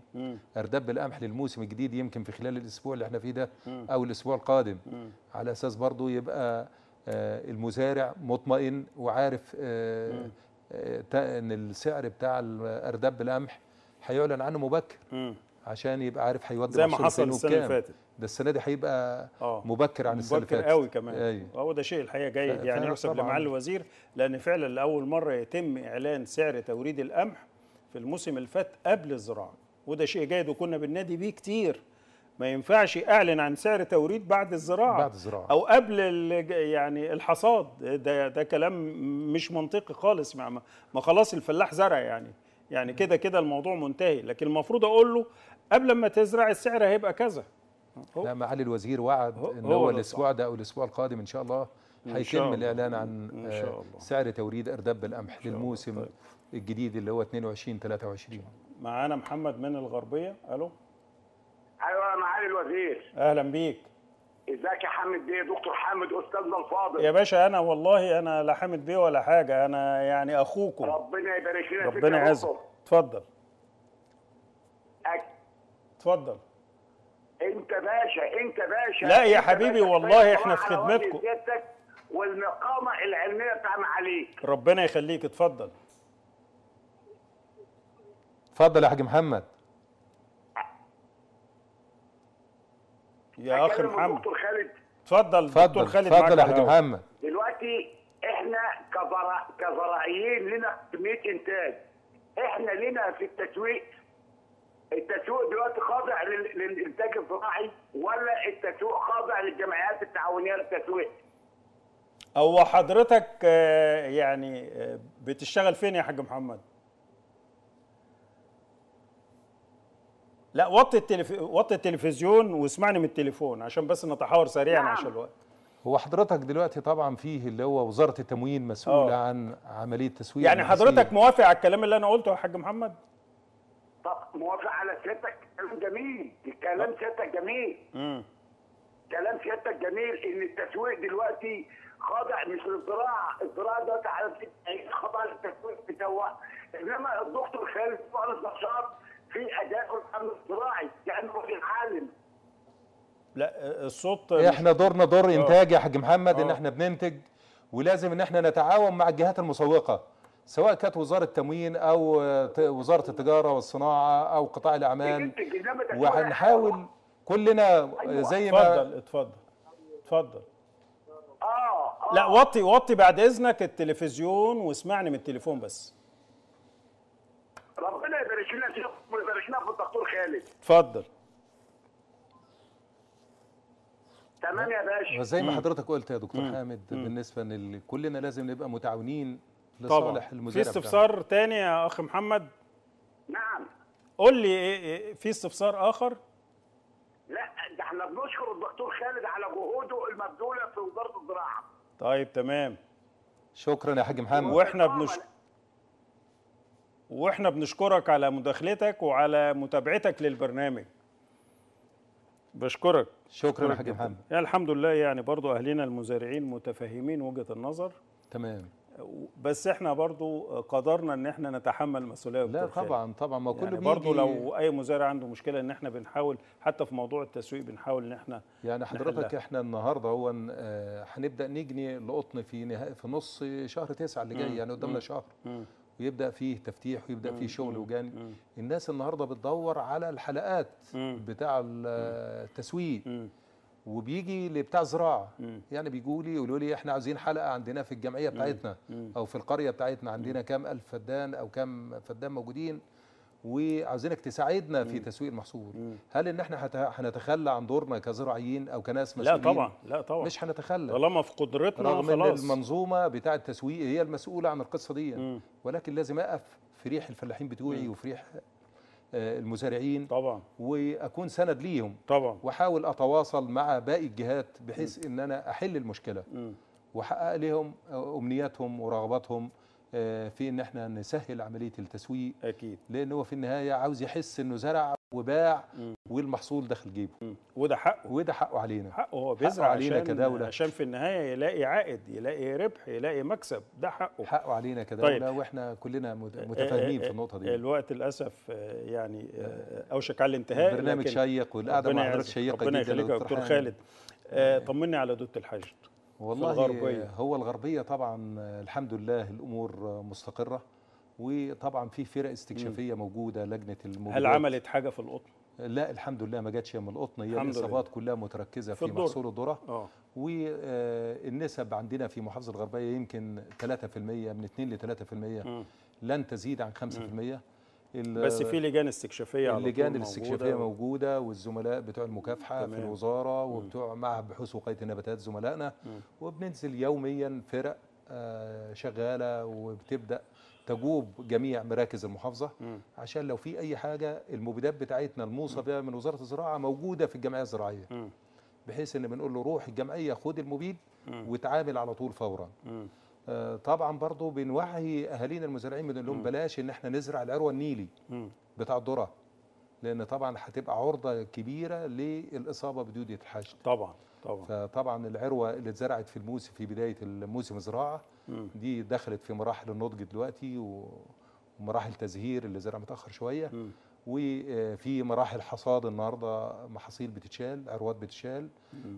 اردب ارداب للموسم الجديد يمكن في خلال الاسبوع اللي احنا فيه ده مم. او الاسبوع القادم مم. على اساس برضه يبقى آه، المزارع مطمئن وعارف آه، آه، ان السعر بتاع ارداب القمح هيعلن عنه مبكر عشان يبقى عارف هيودي زي ما حصل السنه اللي فاتت ده السنه دي هيبقى آه. مبكر عن السنه اللي فاتت مبكر قوي كمان أيوه. هو ده شيء الحقيقه جيد يعني يحسب لمعالي الوزير لان فعلا لاول مره يتم اعلان سعر توريد القمح في الموسم اللي فات قبل الزراعه وده شيء جيد وكنا بننادي بيه كتير ما ينفعش اعلن عن سعر توريد بعد الزراعه بعد الزراعه او قبل يعني الحصاد ده ده كلام مش منطقي خالص مع ما خلاص الفلاح زرع يعني يعني كده كده الموضوع منتهي لكن المفروض اقول له قبل ما تزرع السعر هيبقى كذا لا معالي الوزير وعد ان هو الاسبوع ده او الاسبوع القادم ان شاء الله هيتم الاعلان عن آه، سعر توريد ارداب القمح للموسم طيب. الجديد اللي هو 22 23 معانا محمد من الغربيه الو ايوه يا معالي الوزير اهلا بيك ازيك يا حامد بيه دكتور حامد استاذنا الفاضل يا باشا انا والله انا لا حامد بيه ولا حاجه انا يعني اخوكم ربنا يبارك لنا ربنا يعزك اتفضل اتفضل انت باشا انت باشا لا يا حبيبي والله طيب احنا في خدمتكم والمقامه العلميه قام عليك ربنا يخليك اتفضل اتفضل يا حاج محمد يا اخ محمد خالد اتفضل دكتور خالد اتفضل يا حاج محمد دلوقتي احنا كزراعيين لنا كميه انتاج احنا لنا في التسويق التسويق دلوقتي خاضع للانتاج الزراعي ولا التسويق خاضع للجمعيات التعاونيه للتسويق؟ هو حضرتك آه، يعني آه، بتشتغل فين يا حاج محمد؟ لا وطي التلف... وطي التلفزيون واسمعني من التليفون عشان بس نتحاور سريعا نعم. عشان الوقت هو حضرتك دلوقتي طبعا فيه اللي هو وزاره التموين مسؤوله أوه. عن عمليه تسويق يعني حضرتك موافق على الكلام اللي انا قلته يا حاج محمد؟ موافق على سيادتك كلام جميل كلام سيادتك جميل امم كلام سيادتك جميل ان التسويق دلوقتي خاضع مش للزراعه، الزراعه دلوقتي على يعني خاضع للتسويق بتوع انما الدكتور خالد فؤاد بشار في اداء الامن الزراعي كانه يعني راجل عالم لا الصوت إيه، احنا دورنا دور آه. انتاج يا حاج محمد أوه. ان آه. احنا بننتج ولازم ان احنا نتعاون مع الجهات المسوقه سواء كانت وزاره التموين او آه، وزاره التجاره والصناعه او قطاع الاعمال إيه، إيه، إيه، وهنحاول كلنا أيوة. زي ما اتفضل اتفضل اتفضل آه،, آه, لا وطي وطي بعد اذنك التلفزيون واسمعني من التليفون بس ربنا يبارك لنا ويبارك في الدكتور خالد اتفضل تمام يا باشا زي ما حضرتك قلت يا دكتور مم. حامد مم. بالنسبه ان كلنا لازم نبقى متعاونين لصالح المزارع في استفسار تاني يا اخ محمد نعم قول لي إيه،, إيه،, ايه في استفسار اخر لا ده احنا بنشكر الدكتور خالد على جهوده المبذوله في وزاره الزراعه طيب تمام شكرا يا حاج محمد واحنا بنشكر واحنا بنشكرك على مداخلتك وعلى متابعتك للبرنامج بشكرك شكرا يا حاج محمد الحمد لله يعني برضو اهلنا المزارعين متفاهمين وجهه النظر تمام بس احنا برضو قدرنا ان احنا نتحمل مسؤوليه لا طبعا طبعا ما كله يعني برضو لو اي مزارع عنده مشكله ان احنا بنحاول حتى في موضوع التسويق بنحاول ان احنا يعني حضرتك احنا النهارده هو آه، هنبدا نجني القطن في نهايه في نص شهر تسعة اللي جاي يعني قدامنا شهر ويبدا فيه تفتيح ويبدا فيه شغل وجاني الناس النهارده بتدور على الحلقات بتاع التسويق وبيجي لبتاع زراعه يعني بيجوا لي يقولوا لي احنا عاوزين حلقه عندنا في الجمعيه بتاعتنا او في القريه بتاعتنا عندنا كام الف فدان او كام فدان موجودين وعاوزينك تساعدنا في تسويق المحصول هل ان احنا هنتخلى عن دورنا كزراعيين او كناس مسؤولين لا طبعا لا طبعا مش هنتخلى طالما في قدرتنا رغم خلاص ان المنظومه بتاعه التسويق هي المسؤوله عن القصه دي ولكن لازم اقف في ريح الفلاحين بتوعي وفي ريح آه، المزارعين طبعا واكون سند ليهم طبعا واحاول اتواصل مع باقي الجهات بحيث ان انا احل المشكله واحقق لهم امنياتهم ورغباتهم آه، في ان احنا نسهل عمليه التسويق اكيد لان هو في النهايه عاوز يحس انه زرع وباع والمحصول داخل جيبه وده حقه وده حقه علينا حقه هو بيزرع حقه علينا عشان كدوله عشان في النهايه يلاقي عائد يلاقي ربح يلاقي مكسب ده حقه حقه علينا كدوله طيب. واحنا كلنا آه، آه، متفاهمين آه، في النقطه دي الوقت للاسف يعني اوشك على الانتهاء البرنامج شيق والقعده مع حضرتك شيقه ربنا جدا ربنا دكتور خالد طمني على دوله الحاج والله الغربية. هو الغربيه طبعا الحمد لله الامور مستقره وطبعا في فرق استكشافيه موجوده لجنه الموجودات هل عملت حاجه في القطن؟ لا الحمد لله ما جاتش من القطن هي الاصابات كلها متركزه في, في محصول الذره آه. والنسب آه، عندنا في محافظه الغربيه يمكن 3% من 2 ل 3% م. لن تزيد عن 5% م. بس في لجان استكشافيه اللجان الاستكشافيه موجودة, والزملاء بتوع المكافحه تمام. في الوزاره وبتوع معهد بحوث وقايه النباتات زملائنا وبننزل يوميا فرق آه، شغاله وبتبدا تجوب جميع مراكز المحافظه مم. عشان لو في اي حاجه المبيدات بتاعتنا الموصى بها من وزاره الزراعه موجوده في الجمعيه الزراعيه مم. بحيث ان بنقول له روح الجمعيه خد المبيد مم. وتعامل على طول فورا آه طبعا برضو بنوعي اهالينا المزارعين بنقول لهم بلاش ان احنا نزرع العروه النيلي بتاع الذره لان طبعا هتبقى عرضه كبيره للاصابه بدوده الحشد طبعا طبعا فطبعا العروه اللي اتزرعت في الموسم في بدايه الموسم الزراعه دي دخلت في مراحل النضج دلوقتي ومراحل تزهير اللي زرع متاخر شويه م. وفي آه، مراحل حصاد النهارده محاصيل بتتشال عروات بتتشال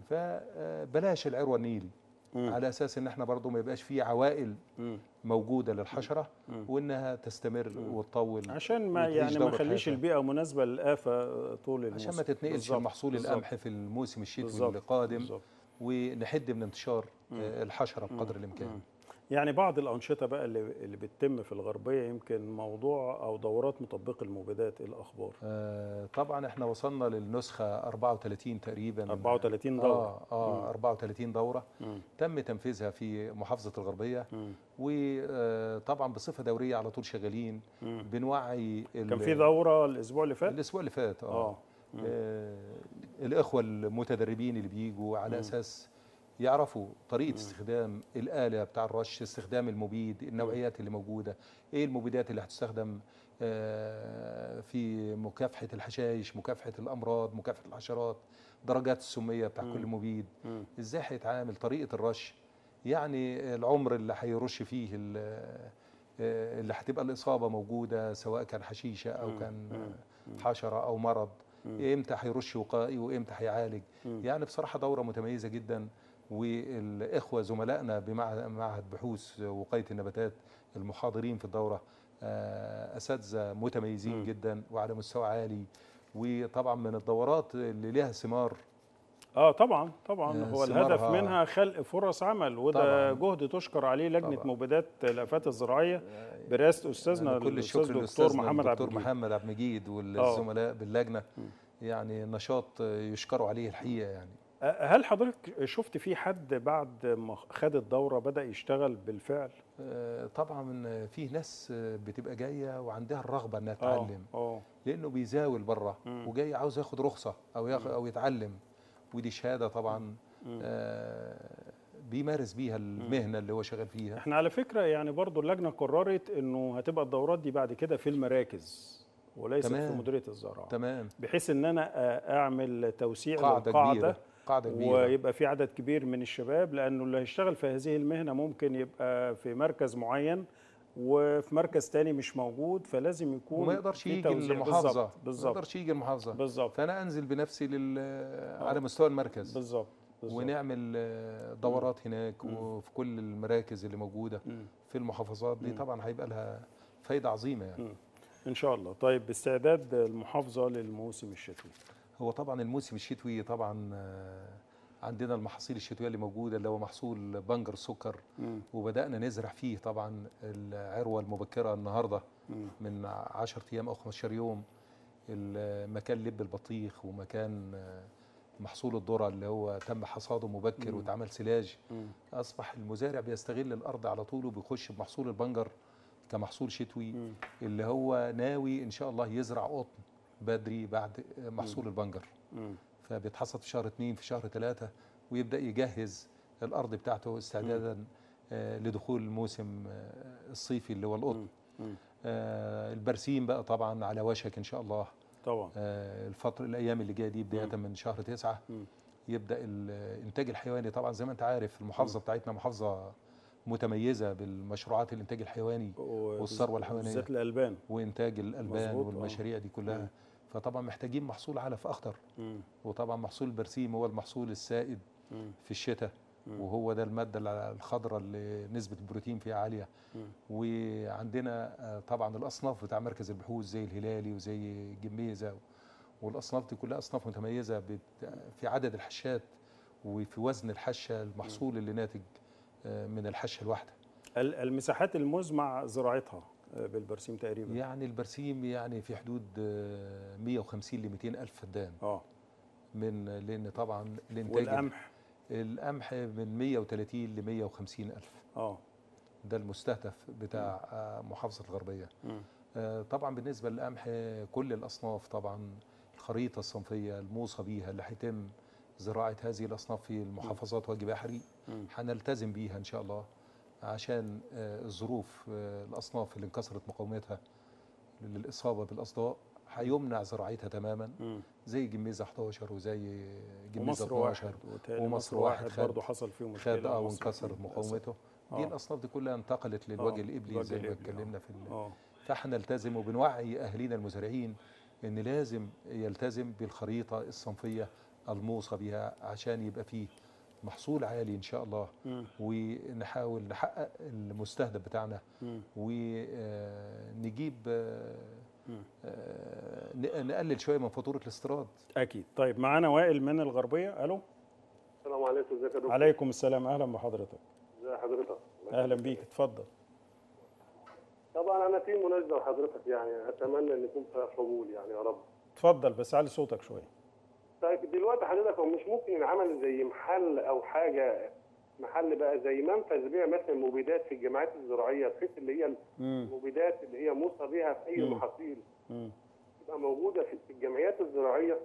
فبلاش آه، العروه النيلي مم. على اساس ان احنا برضو ما يبقاش في عوائل مم. موجوده للحشره مم. وانها تستمر مم. وتطول عشان ما يعني ما نخليش البيئه مناسبه للافه طول الموسم عشان ما تتنقلش محصول القمح في الموسم الشتوي اللي قادم بالزبط. ونحد من انتشار مم. آه، الحشره بقدر الامكان مم. يعني بعض الانشطه بقى اللي اللي بتتم في الغربيه يمكن موضوع او دورات مطبق المبيدات إيه الاخبار آه طبعا احنا وصلنا للنسخه 34 تقريبا 34 آه، دوره اه, آه 34 دوره مم. تم تنفيذها في محافظه الغربيه مم. وطبعا آه، بصفه دوريه على طول شغالين مم. بنوعي كان في دوره الاسبوع اللي فات الاسبوع اللي فات اه, آه. آه الاخوه المتدربين اللي بيجوا على مم. اساس يعرفوا طريقه استخدام الاله بتاع الرش استخدام المبيد النوعيات اللي موجوده ايه المبيدات اللي هتستخدم آه، في مكافحه الحشائش مكافحه الامراض مكافحه الحشرات درجات السميه بتاع كل مبيد ازاي هيتعامل طريقه الرش يعني العمر اللي هيرش فيه آه، اللي هتبقى الاصابه موجوده سواء كان حشيشه او كان حشره او مرض امتى هيرش وقائي وامتى هيعالج يعني بصراحه دوره متميزه جدا والإخوة زملائنا بمعهد بحوث وقاية النباتات المحاضرين في الدورة آه، أساتذة متميزين م. جدا وعلى مستوى عالي وطبعا من الدورات اللي ليها ثمار اه طبعا طبعا آه، هو الهدف منها خلق فرص عمل وده طبعاً جهد تشكر عليه لجنه طبعاً مبيدات الافات الزراعيه برئاسه استاذنا يعني كل الشكر للاستاذ محمد عبد محمد عبد المجيد آه. والزملاء باللجنه يعني نشاط يشكروا عليه الحقيقه يعني هل حضرتك شفت في حد بعد ما خد الدوره بدا يشتغل بالفعل آه، طبعا في ناس بتبقى جايه وعندها الرغبه انها آه، تتعلم آه. لانه بيزاول بره وجاي عاوز ياخد رخصه او او يتعلم ودي شهاده طبعا بيمارس بيها المهنه اللي هو شغال فيها احنا على فكره يعني برضو اللجنه قررت انه هتبقى الدورات دي بعد كده في المراكز وليس في مديريه الزراعه تمام بحيث ان انا اعمل توسيع قاعدة للقاعده كبيرة. قاعدة كبيرة. ويبقى في عدد كبير من الشباب لأنه اللي هيشتغل في هذه المهنة ممكن يبقى في مركز معين وفي مركز تاني مش موجود فلازم يكون وما يقدرش يجي المحافظه بالظبط ما يقدرش يجي المحافظه بالظبط فانا انزل بنفسي لل... على مستوى المركز بالظبط ونعمل آه، دورات هناك مم. وفي كل المراكز اللي موجوده مم. في المحافظات دي طبعا هيبقى لها فايده عظيمه يعني مم. ان شاء الله طيب استعداد المحافظه للموسم الشتوي هو طبعا الموسم الشتوي طبعا آه، عندنا المحاصيل الشتويه اللي موجوده اللي هو محصول بنجر سكر وبدانا نزرع فيه طبعا العروه المبكره النهارده من 10 ايام او 15 يوم مكان لب البطيخ ومكان آه، محصول الذره اللي هو تم حصاده مبكر واتعمل سلاج اصبح المزارع بيستغل الارض على طول وبيخش بمحصول البنجر كمحصول شتوي اللي هو ناوي ان شاء الله يزرع قطن بدري بعد محصول البنجر فبيتحصد في شهر اثنين في شهر ثلاثة ويبدأ يجهز الأرض بتاعته استعدادا آه، لدخول الموسم آه، الصيفي اللي هو القطن آه، البرسيم بقى طبعا على وشك إن شاء الله طبعا الفترة الأيام اللي جاية دي بداية من شهر تسعة يبدأ الإنتاج الحيواني طبعا زي ما أنت عارف المحافظة بتاعتنا محافظة متميزه بالمشروعات الانتاج الحيواني والثروه الحيوانيه بالذات الالبان وانتاج الالبان آه. والمشاريع دي كلها مم. فطبعا محتاجين محصول علف اخضر مم. وطبعا محصول البرسيم هو المحصول السائد مم. في الشتاء وهو ده الماده الخضراء اللي نسبه البروتين فيها عاليه وعندنا آه، طبعا الاصناف بتاع مركز البحوث زي الهلالي وزي جميزه والاصناف دي كلها اصناف متميزه في عدد الحشات وفي وزن الحشه المحصول اللي ناتج من الحشه الواحده المساحات المزمع زراعتها آه، بالبرسيم تقريبا يعني البرسيم يعني في حدود 150 آه، ل 200 الف فدان اه من لان طبعا الانتاج والقمح القمح من 130 ل 150 الف اه ده المستهدف بتاع م. آه، محافظه الغربيه م. طبعا بالنسبه للقمح كل الاصناف طبعا الخريطه الصنفيه الموصى بيها اللي هيتم زراعه هذه الاصناف في المحافظات وجباح حريق هنلتزم بيها ان شاء الله عشان آه، الظروف آه، الاصناف اللي انكسرت مقاومتها للاصابه بالاصداء هيمنع زراعتها تماما زي جميزه 11 وزي جميزه 12 ومصر, واحد خد برضه حصل فيه مشكله خد اه وانكسرت مقاومته دي الاصناف دي كلها انتقلت للوجه آه. الابلي زي ما اتكلمنا في آه. فهنلتزم وبنوعي اهالينا المزارعين ان لازم يلتزم بالخريطه الصنفيه الموصى بها عشان يبقى فيه محصول عالي ان شاء الله م. ونحاول نحقق المستهدف بتاعنا م. ونجيب آه، نقلل شويه من فاتوره الاستيراد اكيد طيب معانا وائل من الغربيه الو السلام عليكم ازيك يا دكتور عليكم السلام اهلا بحضرتك ازي حضرتك اهلا بيك اتفضل طبعا انا في مناسبه لحضرتك يعني اتمنى ان يكون فيها قبول يعني يا رب اتفضل بس علي صوتك شويه طيب دلوقتي حضرتك هو مش ممكن ينعمل زي محل او حاجه محل بقى زي منفذ بيع مثلا مبيدات في الجامعات الزراعيه بحيث اللي هي المبيدات اللي هي موصى بيها في اي محاصيل تبقى موجوده في الجمعيات الزراعيه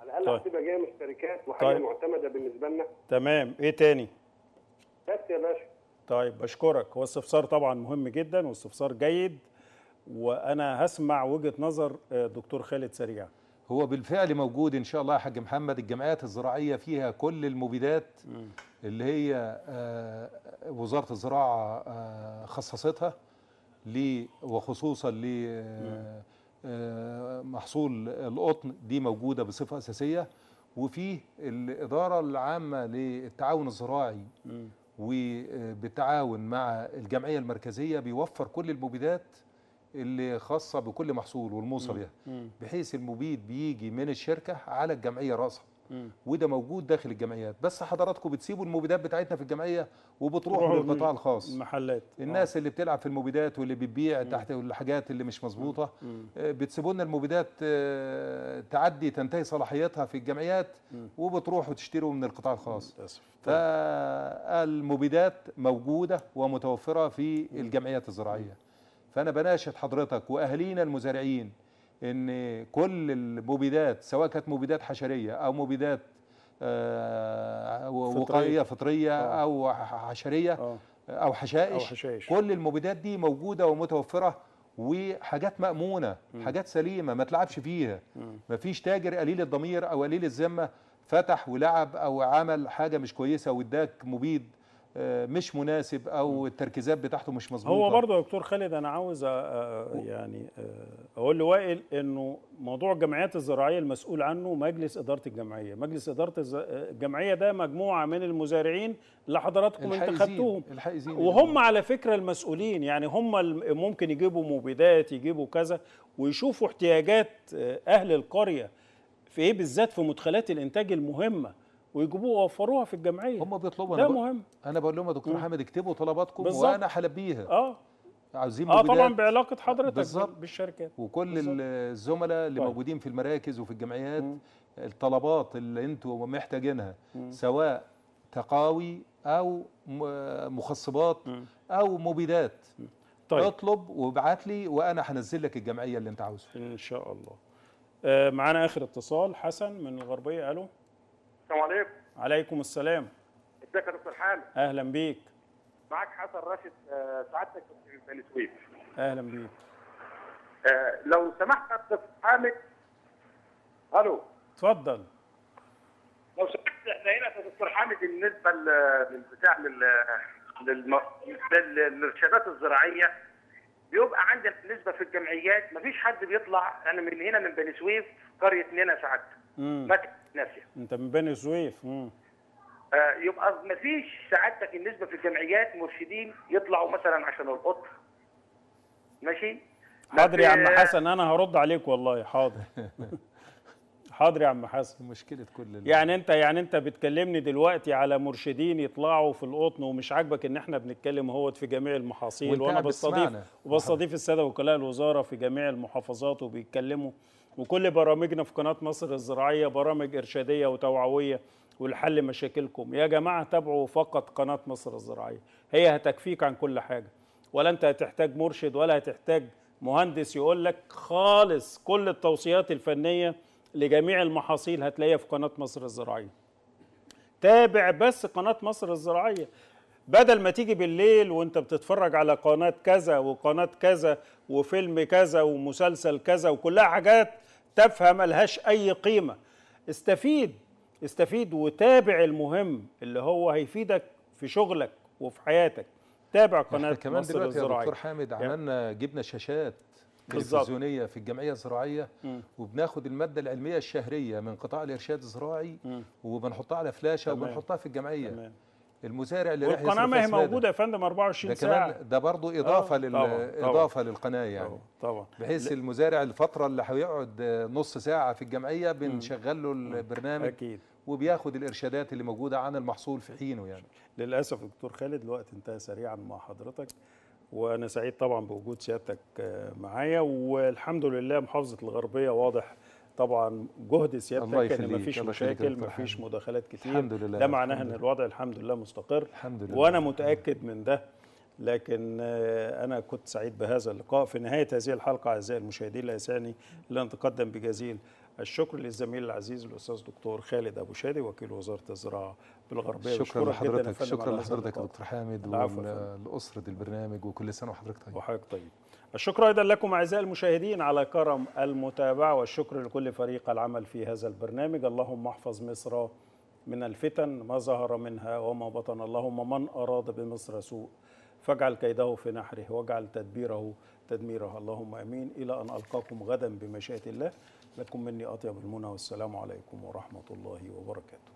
على الاقل طيب. هتبقى جايه من الشركات وحاجه طيب. معتمده بالنسبه لنا تمام ايه تاني؟ بس يا باشا طيب بشكرك هو استفسار طبعا مهم جدا واستفسار جيد وانا هسمع وجهه نظر آه، دكتور خالد سريع هو بالفعل موجود ان شاء الله يا حاج محمد الجمعيات الزراعيه فيها كل المبيدات اللي هي آه، وزاره الزراعه آه، خصصتها ل وخصوصا لمحصول آه، القطن دي موجوده بصفه اساسيه وفيه الاداره العامه للتعاون الزراعي وبالتعاون مع الجمعيه المركزيه بيوفر كل المبيدات اللي خاصه بكل محصول والموصى يعني، بها بحيث المبيد بيجي من الشركه على الجمعيه راسها وده موجود داخل الجمعيات بس حضراتكم بتسيبوا المبيدات بتاعتنا في الجمعيه وبتروحوا للقطاع الخاص المحلات الناس آه. اللي بتلعب في المبيدات واللي بتبيع تحت الحاجات اللي مش مظبوطه آه، بتسيبوا لنا المبيدات آه، تعدي تنتهي صلاحيتها في الجمعيات وبتروحوا تشتروا من القطاع الخاص فالمبيدات موجوده ومتوفره في الجمعيات الزراعيه فأنا بناشد حضرتك وأهالينا المزارعين ان كل المبيدات سواء كانت مبيدات حشريه او مبيدات آه وقائيه فطريه آه. أو, او حشريه أو, آه. او حشائش أو حشائش. كل المبيدات دي موجوده ومتوفره وحاجات مأمونة م. حاجات سليمة ما تلعبش فيها ما فيش تاجر قليل الضمير أو قليل الذمة فتح ولعب أو عمل حاجة مش كويسة واداك مبيد آه، مش مناسب او التركيزات بتاعته مش مظبوطه هو برضه يا دكتور خالد انا عاوز يعني آه، اقول لوائل انه موضوع الجمعيات الزراعيه المسؤول عنه مجلس اداره الجمعيه مجلس اداره آه، الجمعيه ده مجموعه من المزارعين اللي حضراتكم انتخبتوهم وهم على فكره المسؤولين يعني هم ممكن يجيبوا مبيدات يجيبوا كذا ويشوفوا احتياجات اهل القريه في ايه بالذات في مدخلات الانتاج المهمه ويجيبوها ويوفروها في الجمعيه هم بيطلبوا ده أنا مهم انا بقول لهم يا دكتور حامد اكتبوا طلباتكم بالزبط. وانا هلبيها اه عاوزين اه طبعا بعلاقه حضرتك بالزبط. بالشركات وكل بالزبط. الزملاء اللي طيب. موجودين في المراكز وفي الجمعيات مم. الطلبات اللي انتم محتاجينها سواء تقاوي او مخصبات مم. او مبيدات طيب. اطلب وابعت لي وانا هنزل لك الجمعيه اللي انت عاوزها ان شاء الله آه، معانا اخر اتصال حسن من الغربيه الو السلام عليكم عليكم السلام ازيك يا دكتور حامد اهلا بيك معاك حسن راشد آه، سعادتك في بني سويف اهلا بيك آه لو سمحت يا دكتور حامد الو اتفضل لو سمحت احنا هنا يا دكتور حامد بالنسبه للبتاع لل للارشادات الزراعيه بيبقى عندي نسبه في الجمعيات مفيش حد بيطلع انا يعني من هنا من بني سويف قريه نينا سعادتك ناسيه انت من بني سويف امم آه يبقى ما فيش سعادتك النسبه في الجمعيات مرشدين يطلعوا مثلا عشان القطر ماشي حاضر يا عم حسن انا هرد عليك والله حاضر حاضر يا عم حسن مشكله كل اللي. يعني انت يعني انت بتكلمني دلوقتي على مرشدين يطلعوا في القطن ومش عاجبك ان احنا بنتكلم اهوت في جميع المحاصيل وانا بستضيف وبستضيف الساده وكلاء الوزاره في جميع المحافظات وبيتكلموا وكل برامجنا في قناة مصر الزراعية برامج إرشادية وتوعوية ولحل مشاكلكم يا جماعة تابعوا فقط قناة مصر الزراعية هي هتكفيك عن كل حاجة ولا أنت هتحتاج مرشد ولا هتحتاج مهندس يقول لك خالص كل التوصيات الفنية لجميع المحاصيل هتلاقيها في قناة مصر الزراعية تابع بس قناة مصر الزراعية بدل ما تيجي بالليل وانت بتتفرج على قناة كذا وقناة كذا وفيلم كذا ومسلسل كذا وكلها حاجات تافهة ملهاش أي قيمة استفيد استفيد وتابع المهم اللي هو هيفيدك في شغلك وفي حياتك تابع قناة كمان مصر دلوقتي الزراعية يا دكتور حامد عملنا جبنا شاشات تلفزيونيه في الجمعيه الزراعيه م. وبناخد الماده العلميه الشهريه من قطاع الارشاد الزراعي م. وبنحطها على فلاشه تمام. وبنحطها في الجمعيه تمام. المزارع اللي راح القناه والقناه ما هي موجوده يا فندم 24 ده ساعه كمان ده برضه اضافه آه، لل... طبعًا اضافه طبعًا للقناه يعني طبعا بحيث المزارع الفتره اللي هيقعد آه، نص ساعه في الجمعيه بنشغل له البرنامج اكيد وبياخد الارشادات اللي موجوده عن المحصول في حينه يعني للاسف يا دكتور خالد الوقت انتهى سريعا مع حضرتك وانا سعيد طبعا بوجود سيادتك آه، معايا والحمد لله محافظه الغربيه واضح طبعا جهد سيادتك ان ما فيش مشاكل ما فيش مداخلات كتير الحمد لله ده معناه ان الوضع الحمد لله مستقر الحمد لله وانا متاكد من ده لكن آه، أنا كنت سعيد بهذا اللقاء في نهاية هذه الحلقة أعزائي المشاهدين لا يسعني إلا أن أتقدم بجزيل الشكر للزميل العزيز الأستاذ دكتور خالد أبو شادي وكيل وزارة الزراعة بالغربية شكرا لحضرتك شكرا لحضرتك يا دكتور حامد والأسرة البرنامج وكل سنة وحضرتك طيب وحضرتك طيب الشكر أيضا لكم أعزائي المشاهدين على كرم المتابعة والشكر لكل فريق العمل في هذا البرنامج اللهم احفظ مصر من الفتن ما ظهر منها وما بطن اللهم من أراد بمصر سوء فاجعل كيده في نحره واجعل تدبيره تدميره اللهم امين الى ان القاكم غدا بمشيئه الله لكم مني اطيب المنى والسلام عليكم ورحمه الله وبركاته